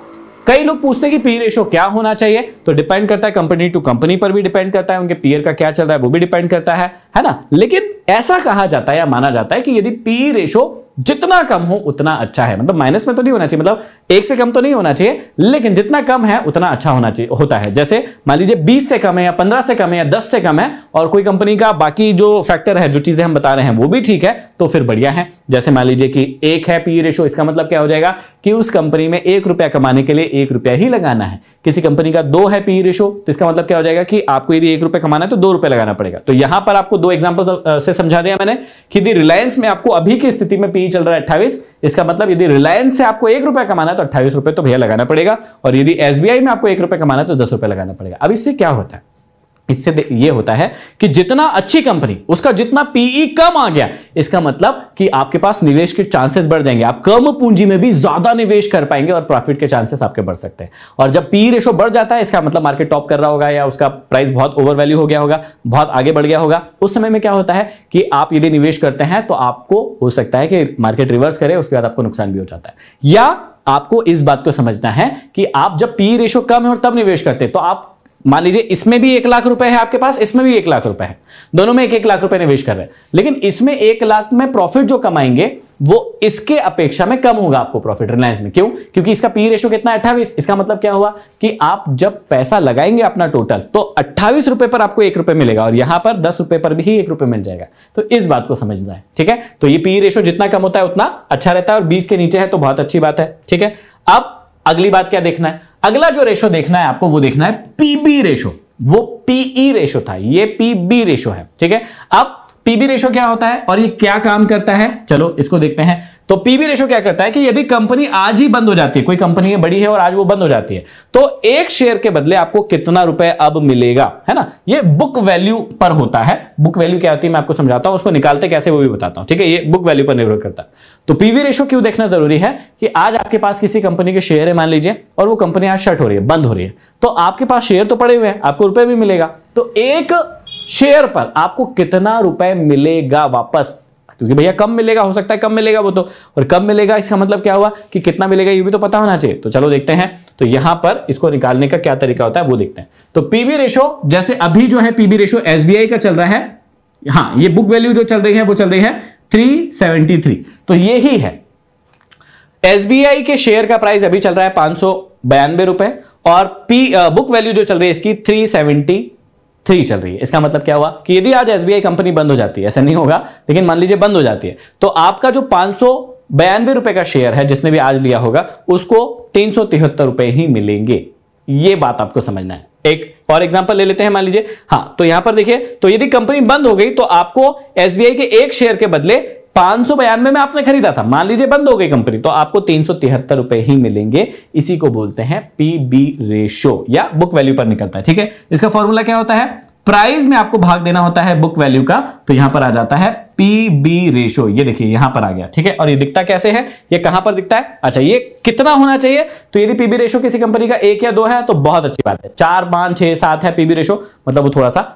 कई लोग पूछते हैं कि पी रेशो क्या होना चाहिए तो डिपेंड करता है कंपनी टू कंपनी पर भी डिपेंड करता है उनके पीयर का क्या चल रहा है वो भी डिपेंड करता है है ना लेकिन ऐसा कहा जाता है या माना जाता है कि यदि पी रेशो जितना कम हो उतना अच्छा है मतलब माइनस में तो नहीं होना चाहिए मतलब एक से कम तो नहीं होना चाहिए लेकिन जितना कम है उतना अच्छा होना चाहिए होता है जैसे मान लीजिए बीस से कम है या पंद्रह से कम है या दस से कम है और कोई कंपनी का बाकी जो फैक्टर है जो चीजें हम बता रहे हैं वो भी ठीक है तो फिर बढ़िया है जैसे मान लीजिए कि एक है पी रेशो e इसका मतलब क्या हो जाएगा कि उस कंपनी में एक रुपया कमाने के लिए एक रुपया ही लगाना है किसी कंपनी का दो है पी रेशो e तो इसका मतलब क्या हो जाएगा कि आपको यदि एक रुपया कमाना है तो दो रुपया लगाना पड़ेगा तो यहां पर आपको दो एग्जाम्पल से समझा दिया मैंने कि रिलायंस में आपको अभी की स्थिति में पी पी चल रहा है अट्ठाईस इसका मतलब यदि रिलायंस से आपको एक रुपया कमाना है तो अट्ठाईस रुपये तो भैया लगाना पड़ेगा और यदि एसबीआई में आपको एक रुपये कमाना है तो दस रुपये लगाना पड़ेगा अब इससे क्या होता है इससे ये होता है कि जितना अच्छी कंपनी उसका जितना पीई e कम आ गया इसका मतलब कि आपके पास निवेश के चांसेस बढ़ जाएंगे आप कम पूंजी में भी ज्यादा निवेश कर पाएंगे और प्रॉफिट के चांसेस आपके बढ़ सकते हैं और जब पीई रेशो e बढ़ जाता है इसका मतलब मार्केट टॉप कर रहा होगा या उसका प्राइस बहुत ओवर वैल्यू हो गया होगा बहुत आगे बढ़ गया होगा उस समय में क्या होता है कि आप यदि निवेश करते हैं तो आपको हो सकता है कि मार्केट रिवर्स करे उसके बाद आपको नुकसान भी हो जाता है या आपको इस बात को समझना है कि आप जब पी रेशो e कम है और तब निवेश करते हैं तो आप मान लीजिए इसमें भी एक लाख रुपए है आपके पास इसमें भी एक लाख रुपए है दोनों में एक एक लाख रुपए निवेश कर रहे हैं लेकिन इसमें एक लाख में प्रॉफिट जो कमाएंगे वो इसके अपेक्षा में कम होगा आपको प्रॉफिट रिलायंस में क्यों क्योंकि इसका पी रेशो कितना अट्ठावीस इसका मतलब क्या हुआ कि आप जब पैसा लगाएंगे अपना टोटल तो अट्ठावीस रुपए पर आपको एक रुपए मिलेगा और यहां पर दस रुपए पर भी एक रुपए मिल जाएगा तो इस बात को समझना है ठीक है तो ये पी रेशो जितना कम होता है उतना अच्छा रहता है और बीस के नीचे है तो बहुत अच्छी बात है ठीक है अब अगली बात क्या देखना है अगला जो रेशो देखना है आपको वो देखना है पीबी रेशो वो पीई e रेशो था ये पीबी रेशो है ठीक है अब पीबी रेशो क्या होता है और ये क्या काम करता है चलो इसको देखते हैं तो पीवी रेशो क्या करता है कि यदि कंपनी आज ही बंद हो जाती है कोई कंपनी बड़ी है और आज वो बंद हो जाती है तो एक शेयर के बदले आपको कितना रुपए अब मिलेगा है ना ये बुक वैल्यू पर होता है बुक वैल्यू क्या होती है मैं आपको समझाता हूं उसको निकालते कैसे वो भी बताता हूं ठीक है ये बुक वैल्यू पर निर्भर करता है तो पीवी रेशो क्यों देखना जरूरी है कि आज आपके पास किसी कंपनी के शेयर है मान लीजिए और वो कंपनी आज शर्ट हो रही है बंद हो रही है तो आपके पास शेयर तो पड़े हुए हैं आपको रुपए भी मिलेगा तो एक शेयर पर आपको कितना रुपए मिलेगा वापस क्योंकि भैया कम मिलेगा हो सकता है कम मिलेगा वो तो और कम मिलेगा इसका मतलब क्या हुआ कि कितना मिलेगा ये भी तो पता होना चाहिए तो चलो देखते हैं तो यहां पर इसको निकालने का क्या तरीका होता है वो देखते हैं तो पीबी रेशो जैसे अभी जो है पीबी रेशो एसबीआई का चल रहा है हाँ ये बुक वैल्यू जो चल रही है वो चल रही है थ्री तो ये है एस के शेयर का प्राइस अभी चल रहा है पांच सौ बयानवे रुपए और पी बुक वैल्यू जो चल रही है इसकी थ्री सेवेंटी थ्री चल रही है इसका मतलब क्या हुआ कि यदि आज एसबीआई कंपनी बंद हो जाती है ऐसा नहीं होगा लेकिन मान लीजिए बंद हो जाती है तो आपका जो पांच सौ बयानवे रुपए का शेयर है जिसने भी आज लिया होगा उसको तीन सौ तिहत्तर रुपए ही मिलेंगे ये बात आपको समझना है एक और एग्जाम्पल ले लेते हैं मान लीजिए हाँ तो यहां पर देखिए तो यदि कंपनी बंद हो गई तो आपको एसबीआई के एक शेयर के बदले पांच सौ बयानवे में आपने खरीदा था मान लीजिए बंद हो गई कंपनी तो आपको तीन सौ तिहत्तर रुपए ही मिलेंगे इसी को बोलते हैं पीबी रेशो या बुक वैल्यू पर निकलता है ठीक है इसका फॉर्मूला क्या होता है प्राइस में आपको भाग देना होता है बुक वैल्यू का तो यहां पर आ जाता है पीबी रेशो ये देखिए यहां पर आ गया ठीक है और ये दिखता कैसे है ये कहां पर दिखता है अच्छा ये कितना होना चाहिए तो यदि पीबी रेशो किसी कंपनी का एक या दो है तो बहुत अच्छी बात है चार पांच छह सात है पीबी रेशो मतलब वो थोड़ा सा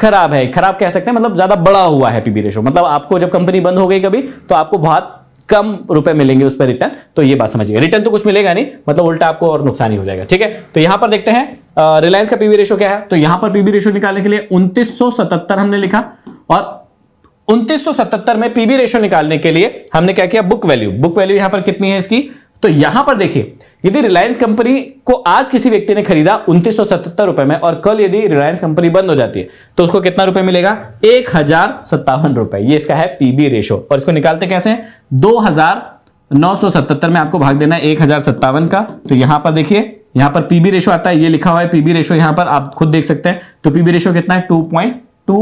खराब है खराब कह सकते हैं मतलब ज्यादा बड़ा हुआ है पीबी रेशो मतलब आपको जब कंपनी बंद हो गई कभी तो आपको बहुत कम रुपए मिलेंगे उस पर रिटर्न तो ये बात समझिए रिटर्न तो कुछ मिलेगा नहीं मतलब उल्टा आपको और नुकसान ही हो जाएगा ठीक है तो यहां पर देखते हैं रिलायंस का पीबी रेशो क्या है तो यहां पर पीबी रेशो निकालने के लिए उन्तीस हमने लिखा और उन्तीस में पीबी रेशो निकालने के लिए हमने क्या किया बुक वैल्यू बुक वैल्यू यहां पर कितनी है इसकी तो यहां पर देखिए यदि रिलायंस कंपनी को आज किसी व्यक्ति ने खरीदा उन्तीस रुपए में और कल यदि रिलायंस कंपनी बंद हो जाती है तो उसको कितना रुपए मिलेगा एक रुपए ये इसका है पीबी रेशो और इसको निकालते कैसे दो हजार नौ सौ सतहत्तर में आपको भाग देना है एक का तो यहां पर देखिए यहां पर पीबी रेशो आता है ये लिखा हुआ है पीबी रेशो यहां पर आप खुद देख सकते हैं तो पीबी रेशो कितना है टू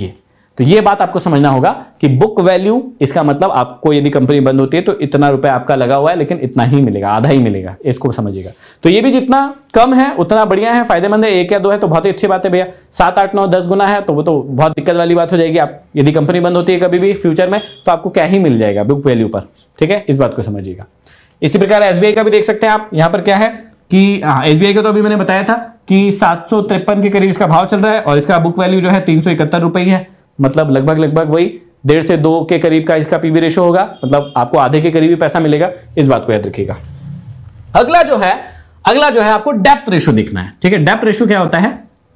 ये तो ये बात आपको समझना होगा कि बुक वैल्यू इसका मतलब आपको यदि कंपनी बंद होती है तो इतना रुपए आपका लगा हुआ है लेकिन इतना ही मिलेगा आधा ही मिलेगा इसको समझिएगा तो ये भी जितना कम है उतना बढ़िया है फायदेमंद है एक या दो है तो बहुत ही अच्छी बात है भैया सात आठ नौ दस गुना है तो वो तो बहुत दिक्कत वाली बात हो जाएगी आप यदि कंपनी बंद होती है कभी भी फ्यूचर में तो आपको क्या ही मिल जाएगा बुक वैल्यू पर ठीक है इस बात को समझिएगा इसी प्रकार एस का भी देख सकते हैं आप यहाँ पर क्या है कि एस हाँ, बी का तो अभी मैंने बताया था कि सात के करीब इसका भाव चल रहा है और इसका बुक वैल्यू जो है तीन सौ है मतलब लगभग लगभग वही डेढ़ से दो के करीब का इसका पीबी रेशो होगा मतलब आपको आधे के करीब ही पैसा मिलेगा इस बात को याद रखिएगा अगला जो है अगला जो है आपको डेप्थ रेशो देखना है ठीक है डेप्थ रेशो क्या होता है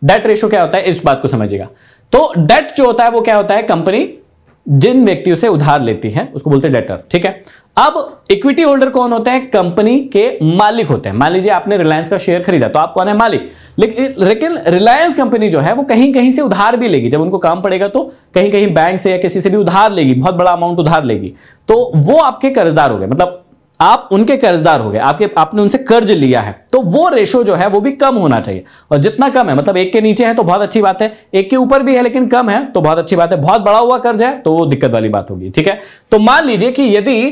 डेट रेशो क्या होता है इस बात को समझिएगा तो डेट जो होता है वो क्या होता है कंपनी जिन व्यक्तियों से उधार लेती है उसको बोलते हैं डेटर ठीक है अब इक्विटी होल्डर कौन होते हैं कंपनी के मालिक होते हैं मान लीजिए आपने रिलायंस का शेयर खरीदा तो आप कौन है मालिक लेकिन रिलायंस कंपनी जो है वो कहीं कहीं से उधार भी लेगी जब उनको काम पड़ेगा तो कहीं कहीं बैंक से या किसी से भी उधार लेगी बहुत बड़ा अमाउंट उधार लेगी तो वो आपके कर्जदार हो गए मतलब आप उनके कर्जदार हो गए आपके आपने उनसे कर्ज लिया है तो वो रेशो जो है वो भी कम होना चाहिए और जितना कम है मतलब एक के नीचे है तो बहुत अच्छी बात है एक के ऊपर भी है लेकिन कम है तो बहुत अच्छी बात है बहुत बड़ा हुआ कर्ज है तो वो दिक्कत वाली बात होगी ठीक है तो मान लीजिए कि यदि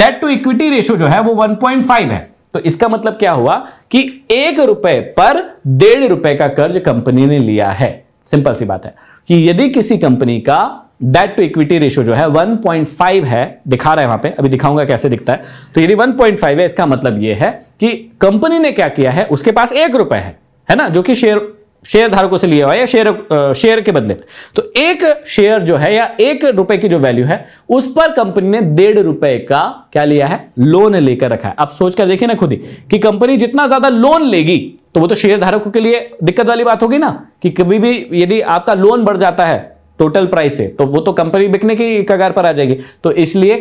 डेट टू इक्विटी रेशो जो है वो वन है तो इसका मतलब क्या हुआ कि एक रुपए पर डेढ़ रुपए का कर्ज कंपनी ने लिया है सिंपल सी बात है कि यदि किसी कंपनी का डेट टू इक्विटी रेशियो जो है 1.5 है दिखा रहा है वहां पे अभी दिखाऊंगा कैसे दिखता है तो यदि 1.5 है इसका मतलब यह है कि कंपनी ने क्या किया है उसके पास एक रुपए है है ना जो कि शेयर शेयर धारकों से लिया हुआ है या शेयर शेयर के बदले तो एक शेयर जो है या एक रुपए की जो वैल्यू है उस पर कंपनी ने डेढ़ रुपए का क्या लिया है लोन लेकर रखा है आप सोचकर देखिए ना खुद ही कि कंपनी जितना ज्यादा लोन लेगी तो वो तो शेयर धारकों के लिए दिक्कत वाली बात होगी ना कि कभी भी यदि आपका लोन बढ़ जाता है टोटल प्राइस है तो वो तो कंपनी बिकने की कगार पर आ जाएगी तो इसलिए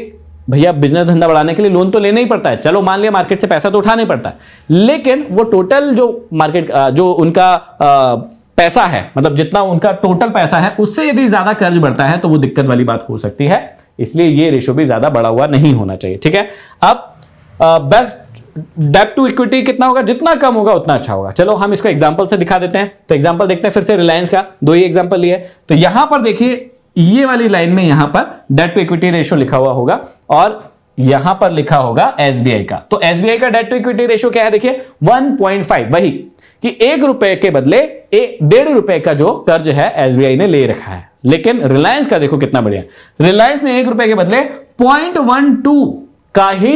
भैया बिजनेस धंधा बढ़ाने के लिए लोन तो लेना ही पड़ता है चलो मान लिया मार्केट से पैसा तो उठाना ही पड़ता है लेकिन वो टोटल जो मार्केट जो उनका पैसा है मतलब जितना उनका टोटल पैसा है उससे यदि ज्यादा कर्ज बढ़ता है तो वो दिक्कत वाली बात हो सकती है इसलिए ये रेशो भी ज्यादा बड़ा हुआ नहीं होना चाहिए ठीक है अब बेस्ट डेप टू इक्विटी कितना होगा जितना कम होगा उतना अच्छा होगा चलो हम इसको एग्जाम्पल से दिखा देते हैं तो एग्जाम्पल देखते हैं फिर से रिलायंस का दो ही एग्जाम्पल लिए तो यहां पर देखिए ये वाली लाइन में यहां पर डेट टू इक्विटी रेशियो लिखा हुआ होगा और यहां पर लिखा होगा एसबीआई का तो एसबीआई का डेट टू इक्विटी रेशियो क्या है देखिए 1.5 वही कि एक रुपए के बदले डेढ़ रुपए का जो कर्ज है एसबीआई ने ले रखा है लेकिन रिलायंस का देखो कितना बढ़िया रिलायंस ने एक रुपए के बदले पॉइंट का ही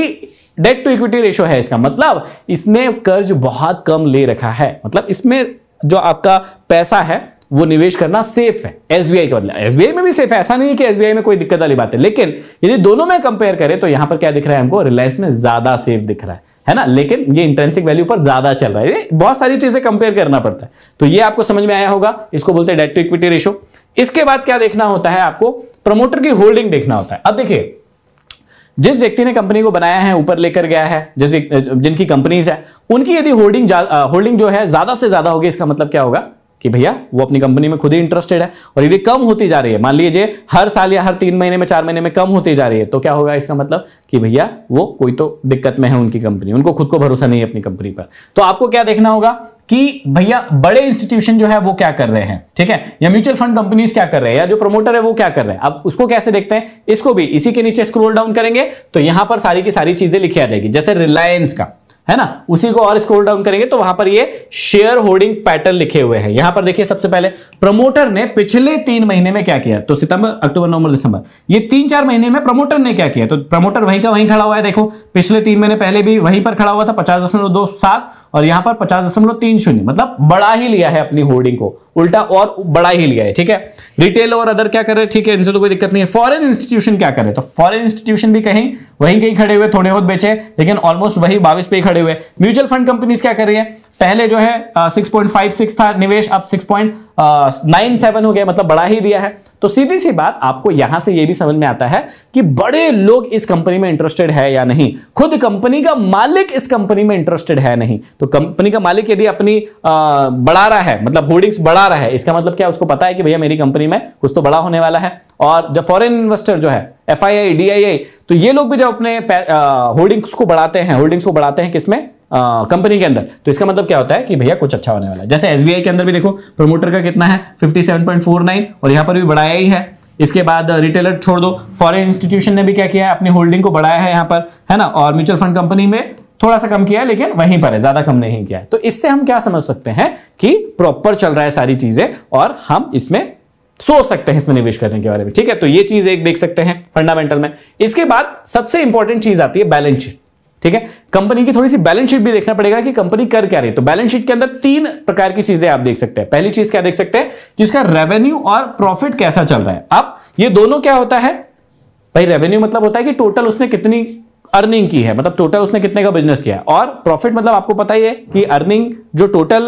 डेट टू इक्विटी रेशियो है इसका मतलब इसने कर्ज बहुत कम ले रखा है मतलब इसमें जो आपका पैसा है वो निवेश करना सेफ है एसबीआई के बदले एसबीआई में भी सेफ है ऐसा नहीं है कि एसबीआई में कोई दिक्कत वाली बात है लेकिन यदि दोनों में कंपेयर करें तो यहां पर क्या दिख रहा है हमको रिलायंस में ज्यादा सेफ दिख रहा है है ना लेकिन ये इंटेंसिक वैल्यू पर ज्यादा चल रहा है ये बहुत सारी चीजें कंपेयर करना पड़ता है तो ये आपको समझ में आया होगा इसको बोलते हैं डेट टू इक्विटी रेशो इसके बाद क्या देखना होता है आपको प्रमोटर की होल्डिंग देखना होता है अब देखिए जिस व्यक्ति ने कंपनी को बनाया है ऊपर लेकर गया है जैसे जिनकी कंपनीज है उनकी यदि होल्डिंग होल्डिंग जो है ज्यादा से ज्यादा होगी इसका मतलब क्या होगा कि भैया वो अपनी कंपनी में खुद ही इंटरेस्टेड है और यदि कम होती जा रही है मान लीजिए हर साल या हर तीन महीने में चार महीने में कम होती जा रही है तो क्या होगा इसका मतलब कि भैया वो कोई तो दिक्कत में है उनकी कंपनी उनको खुद को भरोसा नहीं है अपनी कंपनी पर तो आपको क्या देखना होगा कि भैया बड़े इंस्टीट्यूशन जो है वो क्या कर रहे हैं ठीक है या म्यूचुअल फंड कंपनीज क्या कर रहे हैं या जो प्रमोटर है वो क्या कर रहे हैं अब उसको कैसे देखते हैं इसको भी इसी के नीचे स्क्रोल डाउन करेंगे तो यहां पर सारी की सारी चीजें लिखी आ जाएगी जैसे रिलायंस का है ना उसी को और स्क्रोल डाउन करेंगे तो वहां पर ये शेयर होल्डिंग पैटर्न लिखे हुए हैं यहां पर देखिए सबसे पहले प्रमोटर ने पिछले तीन महीने में क्या किया तो सितंबर अक्टूबर नवंबर दिसंबर ये तीन चार महीने में प्रमोटर ने क्या किया तो प्रमोटर वहीं का वहीं खड़ा हुआ है देखो पिछले तीन महीने पहले भी वहीं पर खड़ा हुआ था पचास और यहां पर पचास मतलब बड़ा ही लिया है अपनी होर्डिंग को उल्टा और बड़ा ही लिया है ठीक है रिटेल और अदर क्या कर रहे हैं ठीक है इनसे तो कोई दिक्कत नहीं है फॉरन इंस्टीट्यूशन क्या कर रहे तो फॉरन इंस्टीट्यूशन भी कहीं वहीं कहीं खड़े हुए थोड़े बहुत बेचे लेकिन ऑलमोस्ट वही बाविस पे खड़े हुए म्यूचुअल फंड कंपनीज क्या कर रही है पहले जो है सिक्स पॉइंट फाइव सिक्स था निवेश अब सिक्स पॉइंट नाइन सेवन हो गया मतलब बढ़ा ही दिया है तो सीधी सी बात आपको यहां से यह भी समझ में आता है कि बड़े लोग इस कंपनी में इंटरेस्टेड है या नहीं खुद कंपनी का मालिक इस कंपनी में इंटरेस्टेड है नहीं तो कंपनी का मालिक यदि अपनी बढ़ा रहा है मतलब होर्डिंग्स बढ़ा रहा है इसका मतलब क्या उसको पता है कि भैया मेरी कंपनी में कुछ तो बड़ा होने वाला है और जब फॉरेन इन्वेस्टर जो है F I I D I आई तो ये लोग भी जब अपने होर्डिंग्स को बढ़ाते हैं होर्डिंग्स को बढ़ाते हैं किसमें कंपनी के अंदर तो इसका मतलब क्या होता है कि भैया कुछ अच्छा होने वाला है जैसे एस के अंदर भी देखो प्रोमोटर का कितना है 57.49 और यहाँ पर भी बढ़ाया ही है इसके बाद रिटेलर छोड़ दो फॉरेन इंस्टीट्यूशन ने भी क्या किया है अपनी होल्डिंग को बढ़ाया है यहाँ पर है ना और म्यूचुअल फंड कंपनी में थोड़ा सा कम किया है लेकिन वहीं पर है ज्यादा कम नहीं किया है तो इससे हम क्या समझ सकते हैं कि प्रॉपर चल रहा है सारी चीजें और हम इसमें सोच सकते हैं इसमें निवेश करने के बारे में ठीक है तो ये चीज एक देख सकते हैं फंडामेंटल में इसके बाद सबसे इंपॉर्टेंट चीज आती है बैलेंस शीट ठीक है कंपनी की थोड़ी सी बैलेंस शीट भी देखना पड़ेगा कि कंपनी कर क्या रही तो बैलेंस शीट के अंदर तीन प्रकार की चीजें आप देख सकते हैं पहली चीज क्या देख सकते हैं कि उसका रेवेन्यू और प्रॉफिट कैसा चल रहा है अब ये दोनों क्या होता है भाई रेवेन्यू मतलब होता है कि टोटल उसने कितनी अर्निंग की है मतलब टोटल उसने कितने का बिजनेस किया है और प्रॉफिट मतलब आपको पता ही है कि अर्निंग जो टोटल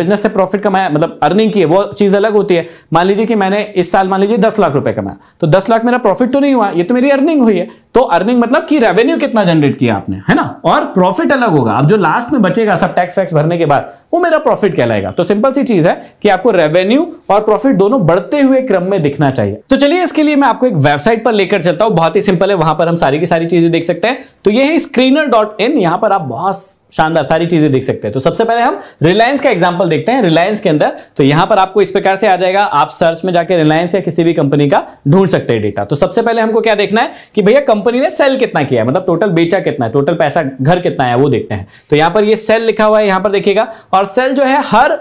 बिजनेस से प्रॉफिट कमाया मतलब अर्निंग की है वो चीज अलग होती है मान लीजिए कि मैंने इस साल मान लीजिए दस लाख रुपए कमाया तो दस लाख मेरा प्रॉफिट तो नहीं हुआ ये तो मेरी अर्निंग हुई है तो अर्निंग मतलब कि रेवेन्यू कितना जनरेट किया आपने है ना और प्रॉफिट अलग होगा अब जो लास्ट में बचेगा सब टैक्स वैक्स भरने के बाद वो मेरा प्रॉफिट कहलाएगा तो सिंपल सी चीज है कि आपको रेवेन्यू और प्रॉफिट दोनों बढ़ते हुए क्रम में दिखना चाहिए तो चलिए इसके लिए मैं आपको एक वेबसाइट पर लेकर चलता हूं बहुत ही सिंपल है वहां पर हम सारी की सारी चीजें देख सकते हैं तो ये है स्क्रीनर डॉट इन यहां पर आप बहुत शानदार सारी चीजें देख सकते हैं तो सबसे पहले हम रिलायंस का एग्जाम्पल देखते हैं रिलायंस के अंदर तो यहां पर आपको इस प्रकार से आ जाएगा आप सर्च में जाके रिलायंस या किसी भी कंपनी का ढूंढ सकते हैं डेटा तो सबसे पहले हमको क्या देखना है कि भैया कंपनी ने सेल कितना किया है मतलब टोटल बेचा कितना है टोटल पैसा घर कितना है वो देखते हैं तो यहां पर ये सेल लिखा हुआ है यहां पर देखिएगा और सेल जो है हर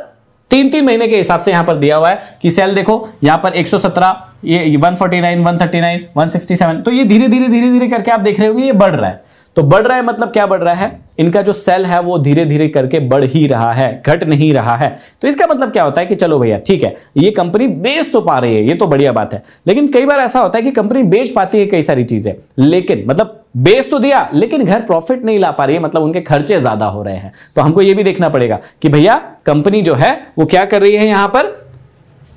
तीन तीन महीने के हिसाब से यहां पर दिया हुआ है कि सेल देखो यहां पर 117 ये 149 139 167 तो ये धीरे धीरे धीरे धीरे करके आप देख रहे होंगे ये बढ़ रहा है तो बढ़ रहा है मतलब क्या बढ़ रहा है इनका जो सेल है वो धीरे धीरे करके बढ़ ही रहा है घट नहीं रहा है तो इसका मतलब क्या होता है कि चलो भैया ठीक है ये कंपनी बेच तो पा रही है ये तो बढ़िया बात है लेकिन कई बार ऐसा होता है कि कंपनी बेच पाती है कई सारी चीजें लेकिन मतलब बेच तो दिया लेकिन घर प्रॉफिट नहीं ला पा रही है मतलब उनके खर्चे ज्यादा हो रहे हैं तो हमको यह भी देखना पड़ेगा कि भैया कंपनी जो है वो क्या कर रही है यहां पर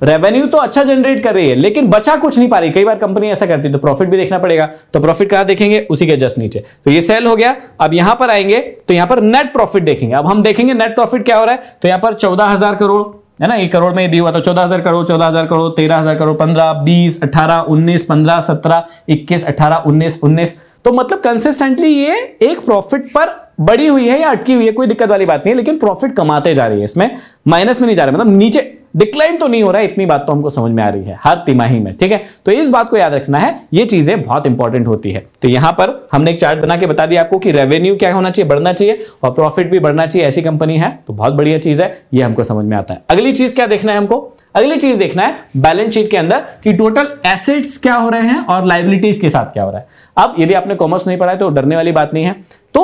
रेवेन्यू तो अच्छा जनरेट कर रही है लेकिन बचा कुछ नहीं पा रही कई बार कंपनी ऐसा करती है तो प्रॉफिट भी देखना पड़ेगा तो प्रॉफिट कहा देखेंगे उसी के जस्ट नीचे तो ये सेल हो गया अब यहां पर आएंगे तो यहां पर नेट प्रॉफिट देखेंगे अब हम देखेंगे नेट प्रॉफिट क्या हो रहा है तो यहां पर चौदह करोड़ है ना एक करोड़ में दी हुआ तो चौदह हजार करोड़ चौदह हजार करोड़ तेरह हजार करोड़ पंद्रह बीस अठारह उन्नीस पंद्रह सत्रह इक्कीस अठारह उन्नीस उन्नीस तो मतलब कंसिस्टेंटली ये एक प्रॉफिट पर बड़ी हुई है या अटकी हुई है कोई दिक्कत वाली बात नहीं है लेकिन प्रॉफिट कमाते जा रही है इसमें माइनस में नहीं जा रहा मतलब नीचे डिक्लाइन तो नहीं हो रहा है इतनी बात तो हमको समझ में आ रही है हर तिमाही में ठीक है तो इस बात को याद रखना है ये चीजें बहुत इंपॉर्टेंट होती है तो यहां पर हमने एक चार्ट बना के बता दिया आपको कि रेवेन्यू क्या होना चाहिए बढ़ना चाहिए और प्रॉफिट भी बढ़ना चाहिए ऐसी कंपनी है तो बहुत बढ़िया चीज है यह हमको समझ में आता है अगली चीज क्या देखना है हमको अगली चीज देखना है बैलेंस शीट के अंदर कि टोटल एसेट्स क्या हो रहे हैं और लाइबिलिटीज के साथ क्या हो रहा है अब यदि आपने कॉमर्स नहीं पढ़ा है तो डरने वाली बात नहीं है तो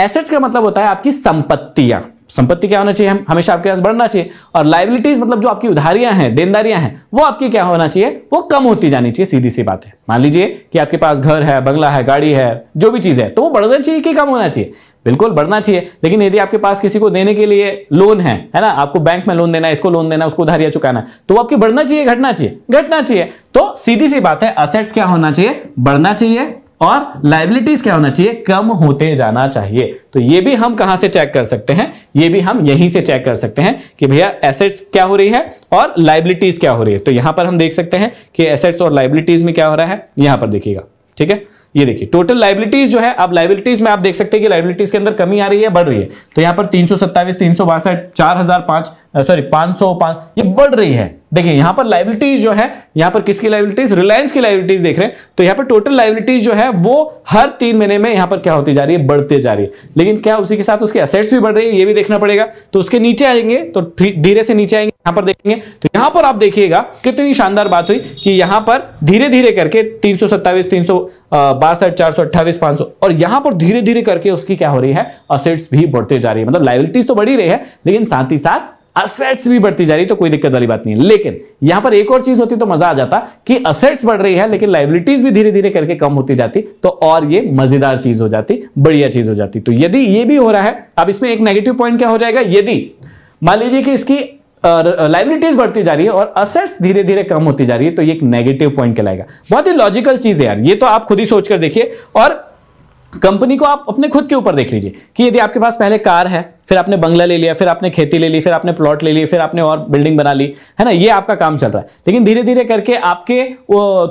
एसेट्स का मतलब होता है आपकी संपत्तियां संपत्ति क्या होना चाहिए हमेशा आपके पास बढ़ना चाहिए और लाइबिलिटीज मतलब जो आपकी उधारियां हैं देनदारियां हैं वो आपकी क्या होना चाहिए वो कम होती जानी चाहिए सीधी सी बात है मान लीजिए कि आपके पास घर है बंगला है गाड़ी है जो भी चीज़ है तो वो बढ़ना चाहिए कि कम होना चाहिए बिल्कुल बढ़ना चाहिए लेकिन यदि आपके पास किसी को देने के लिए लोन है है ना आपको बैंक में लोन देना है इसको लोन देना है उसको उधारिया चुकाना है तो आपकी बढ़ना चाहिए घटना चाहिए घटना चाहिए तो सीधी सी बात है असेट्स क्या होना चाहिए बढ़ना चाहिए और लाइबिलिटीज क्या होना चाहिए कम होते जाना चाहिए तो ये भी हम कहां से चेक कर सकते हैं ये भी हम यहीं से चेक कर सकते हैं कि भैया एसेट्स क्या हो रही है और लाइबिलिटीज क्या हो रही है तो यहां पर हम देख सकते हैं कि एसेट्स और लाइबिलिटीज में क्या हो रहा है यहां पर देखिएगा ठीक है ये देखिए टोटल लाइबिलिटीज जो है अब लाइबिलिटीज में आप देख सकते हैं कि लाइबिलिटीज के अंदर कमी आ रही है बढ़ रही है तो यहां पर तीन सौ सत्ताईस तीन सौ बासठ चार हजार पांच सॉरी पांच सौ पांच ये बढ़ रही है देखिए यहां पर लाइबिलिटीज जो है यहां पर किसकी लाइबिलिटीज रिलायंस की लाइबिलिटीज देख रहे हैं तो यहां पर टोटल लाइबिलिटीज जो है वो हर तीन महीने में यहां पर क्या होती जा रही है बढ़ती जा रही है लेकिन क्या उसी के साथ उसके असेट्स भी बढ़ रही है ये भी देखना पड़ेगा तो उसके नीचे आएंगे तो धीरे से नीचे आएंगे यहां पर देखेंगे तो यहां पर आप देखिएगा कितनी शानदार बात हुई कि यहां पर धीरे धीरे करके तीन सौ सत्ताईस तीन सौ बासठ चार सौ पांच सौ और यहां पर धीरे धीरे करके उसकी क्या हो रही है असेट्स भी बढ़ते जा रही है मतलब लाइबिलिटीज तो बढ़ी रही है लेकिन साथ ही साथ असेट्स भी बढ़ती जा रही तो कोई दिक्कत वाली बात नहीं है लेकिन यहां पर एक और चीज होती तो मजा आ जाता कि असेट्स बढ़ रही है लेकिन लाइबिलिटीज भी धीरे धीरे करके कम होती जाती तो और ये मजेदार चीज हो जाती बढ़िया चीज हो जाती तो यदि ये भी हो रहा है अब इसमें एक नेगेटिव पॉइंट क्या हो जाएगा यदि मान लीजिए कि इसकी लाइबिलिटीज बढ़ती जा रही है और असेट्स धीरे धीरे कम होती जा रही है तो ये एक नेगेटिव पॉइंट कहलाएगा बहुत ही लॉजिकल चीज है यार ये तो आप खुद ही सोचकर देखिए और कंपनी को आप अपने खुद के ऊपर देख लीजिए कि यदि आपके पास पहले कार है फिर आपने बंगला ले लिया फिर आपने खेती ले ली फिर आपने प्लॉट ले लिया फिर आपने और बिल्डिंग बना ली है ना ये आपका काम चल रहा है लेकिन धीरे धीरे करके आपके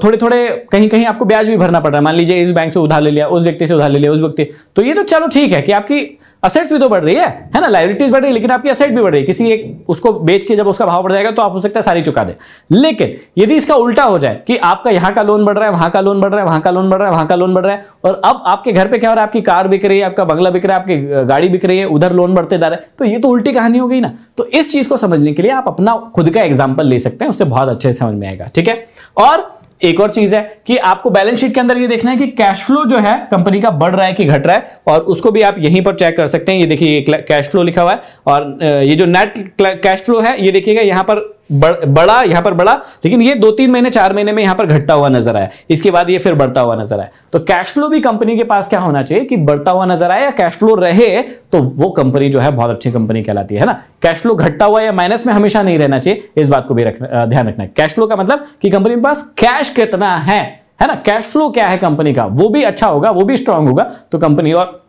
थोड़े थोड़े कहीं कहीं आपको ब्याज भी भरना पड़ रहा है मान लीजिए इस बैंक से उधार ले लिया उस व्यक्ति से उधार ले लिया उस व्यक्ति तो ये तो चलो ठीक है कि आपकी असेट्स भी तो बढ़ रही है है ना लाइबिलिटीज बढ़ रही है लेकिन आपकी असेट भी बढ़ रही है किसी एक उसको बेच के जब उसका भाव बढ़ जाएगा तो आप हो सकता है सारी चुका दे लेकिन यदि इसका उल्टा हो जाए कि आपका यहाँ का लोन बढ़ रहा है वहां का लोन बढ़ रहा है वहां का लोन बढ़ रहा है वहां का लोन बढ़ रहा है और अब आपके घर पे क्या हो रहा है आपकी कार बिक रही है आपका बंगला बिक रहा है आपकी गाड़ी बिक रही है उधर लोन बढ़ बढ़ते जा रहा है तो ये तो उल्टी कहानी हो गई ना तो इस चीज को समझने के लिए आप अपना खुद का एग्जाम्पल ले सकते हैं उससे बहुत अच्छे से समझ में आएगा ठीक है और एक और चीज है कि आपको बैलेंस शीट के अंदर ये देखना है कि कैश फ्लो जो है कंपनी का बढ़ रहा है कि घट रहा है और उसको भी आप यहीं पर चेक कर सकते हैं ये देखिए कैश फ्लो लिखा हुआ है और ये जो नेट कैश फ्लो है ये देखिएगा यहां पर बड़, बड़ा यहां पर बड़ा लेकिन ये दो तीन महीने चार महीने में यहां पर घटता हुआ नजर आया इसके बाद ये फिर बढ़ता हुआ नजर आया तो कैश फ्लो भी कंपनी के पास क्या होना चाहिए कि बढ़ता हुआ नजर आया कैश फ्लो रहे तो वो कंपनी जो है बहुत अच्छी कंपनी कहलाती है ना कैश फ्लो घटता हुआ या माइनस में हमेशा नहीं रहना चाहिए इस बात को भी ध्यान रखना कैश फ्लो का मतलब कि कंपनी के पास कैश कितना है है ना कैश फ्लो क्या है कंपनी का वो भी अच्छा होगा वो भी स्ट्रांग होगा तो कंपनी और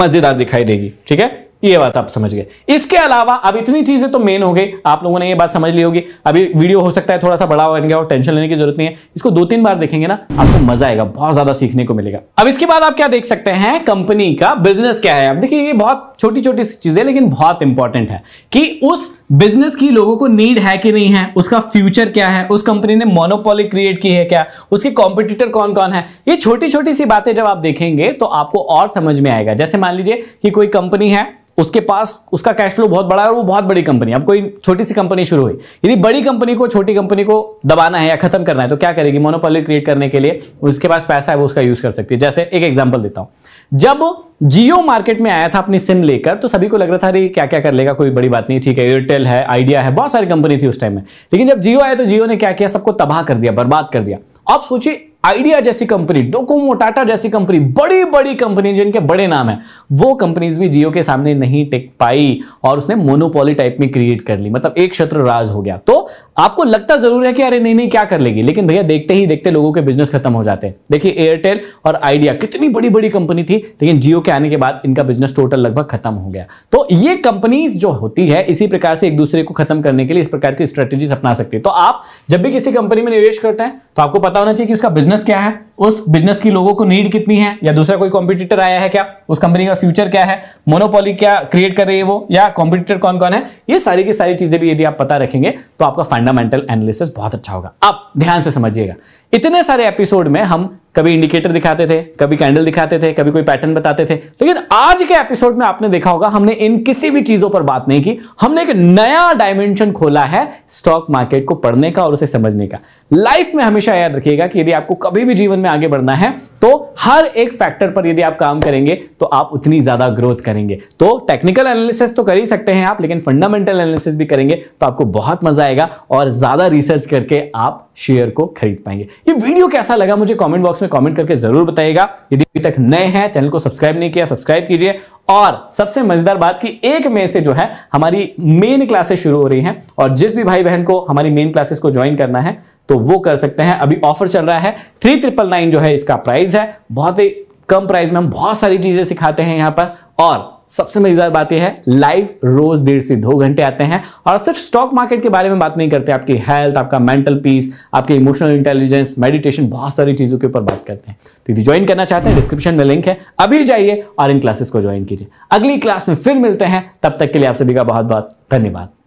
मजेदार दिखाई देगी ठीक है ये बात आप समझ गए इसके अलावा अब इतनी चीजें तो मेन हो गई आप लोगों ने ये बात समझ ली होगी अभी वीडियो हो सकता है थोड़ा सा बड़ा बन गया और टेंशन लेने की जरूरत नहीं है इसको दो तीन बार देखेंगे ना आपको मजा आएगा बहुत ज्यादा सीखने को मिलेगा अब इसके बाद आप क्या देख सकते हैं कंपनी का बिजनेस क्या है अब देखिए ये बहुत छोटी छोटी चीजें लेकिन बहुत इंपॉर्टेंट है कि उस बिजनेस की लोगों को नीड है कि नहीं है उसका फ्यूचर क्या है उस कंपनी ने मोनोपोली क्रिएट की है क्या उसके कॉम्पिटिटर कौन कौन है ये छोटी छोटी सी बातें जब आप देखेंगे तो आपको और समझ में आएगा जैसे मान लीजिए कि कोई कंपनी है उसके पास उसका कैश फ्लो बहुत बड़ा है और वो बहुत बड़ी कंपनी अब कोई छोटी सी कंपनी शुरू हुई यदि बड़ी कंपनी को छोटी कंपनी को दबाना है या खत्म करना है तो क्या करेगी मोनोपोली क्रिएट करने के लिए उसके पास पैसा है वो उसका यूज कर सकती है जैसे एक एग्जाम्पल देता हूँ जब जियो मार्केट में आया था अपनी सिम लेकर तो सभी को लग रहा था अरे क्या क्या कर लेगा कोई बड़ी बात नहीं ठीक है एयरटेल है आइडिया है बहुत सारी कंपनी थी उस टाइम में लेकिन जब जियो आया तो जियो ने क्या किया सबको तबाह कर दिया बर्बाद कर दिया आप सोचिए आइडिया जैसी कंपनी डोकोमो टाटा जैसी कंपनी बड़ी बड़ी कंपनी जिनके बड़े नाम है वो कंपनीज भी जियो के सामने नहीं टिक पाई और उसने मोनोपोली टाइप में क्रिएट कर ली मतलब एक शत्र राज हो गया तो आपको लगता जरूर है कि अरे नहीं नहीं क्या कर लेगी लेकिन भैया देखते ही देखते लोगों के बिजनेस खत्म हो जाते हैं देखिए एयरटेल और आइडिया कितनी बड़ी बड़ी कंपनी थी लेकिन जियो के आने के बाद इनका बिजनेस टोटल लगभग खत्म हो गया तो ये कंपनीज जो होती है इसी प्रकार से एक दूसरे को खत्म करने के लिए इस प्रकार की स्ट्रेटेजी अपना सकती है तो आप जब भी किसी कंपनी में निवेश करते हैं तो आपको पता होना चाहिए कि उसका बिजनेस बिजनेस क्या है उस बिजनेस की लोगों को नीड कितनी है या दूसरा कोई कॉम्पिटिटर आया है क्या उस कंपनी का फ्यूचर क्या है मोनोपोली क्या क्रिएट कर रही है वो या कॉम्पिटिटर कौन कौन है ये सारी की सारी चीजें भी यदि आप पता रखेंगे तो आपका फंडामेंटल एनालिसिस बहुत अच्छा होगा आप ध्यान से समझिएगा इतने सारे एपिसोड में हम कभी इंडिकेटर दिखाते थे कभी कैंडल दिखाते थे कभी कोई पैटर्न बताते थे लेकिन आज के एपिसोड में आपने देखा होगा हमने इन किसी भी चीजों पर बात नहीं की हमने एक नया डायमेंशन खोला है स्टॉक मार्केट को पढ़ने का और उसे समझने का लाइफ में हमेशा याद रखिएगा कि यदि आपको कभी भी जीवन में आगे बढ़ना है तो हर एक फैक्टर पर यदि आप काम करेंगे तो आप उतनी ज्यादा ग्रोथ करेंगे तो टेक्निकल एनालिसिस तो कर ही सकते हैं आप लेकिन फंडामेंटल एनालिसिस भी करेंगे तो आपको बहुत मजा आएगा और ज्यादा रिसर्च करके आप शेयर को खरीद पाएंगे ये वीडियो कैसा लगा मुझे कॉमेंट बॉक्स में कॉमेंट करके जरूर बताइएगा यदि अभी तक नए हैं चैनल को सब्सक्राइब नहीं किया सब्सक्राइब कीजिए और सबसे मजेदार बात की एक मई से जो है हमारी मेन क्लासेस शुरू हो रही है और जिस भी भाई बहन को हमारी मेन क्लासेस को ज्वाइन करना है तो वो कर सकते हैं अभी ऑफर चल रहा है थ्री ट्रिपल नाइन जो है इसका प्राइस है बहुत ही कम प्राइस में हम बहुत सारी चीज़ें सिखाते हैं यहां पर और सबसे मजेदार बात यह है लाइव रोज डेढ़ से दो घंटे आते हैं और सिर्फ स्टॉक मार्केट के बारे में बात नहीं करते आपकी हेल्थ आपका मेंटल पीस आपके इमोशनल इंटेलिजेंस मेडिटेशन बहुत सारी चीजों के ऊपर बात करते हैं तो यदि ज्वाइन करना चाहते हैं डिस्क्रिप्शन में लिंक है अभी जाइए और इन क्लासेस को ज्वाइन कीजिए अगली क्लास में फिर मिलते हैं तब तक के लिए आप सभी का बहुत बहुत धन्यवाद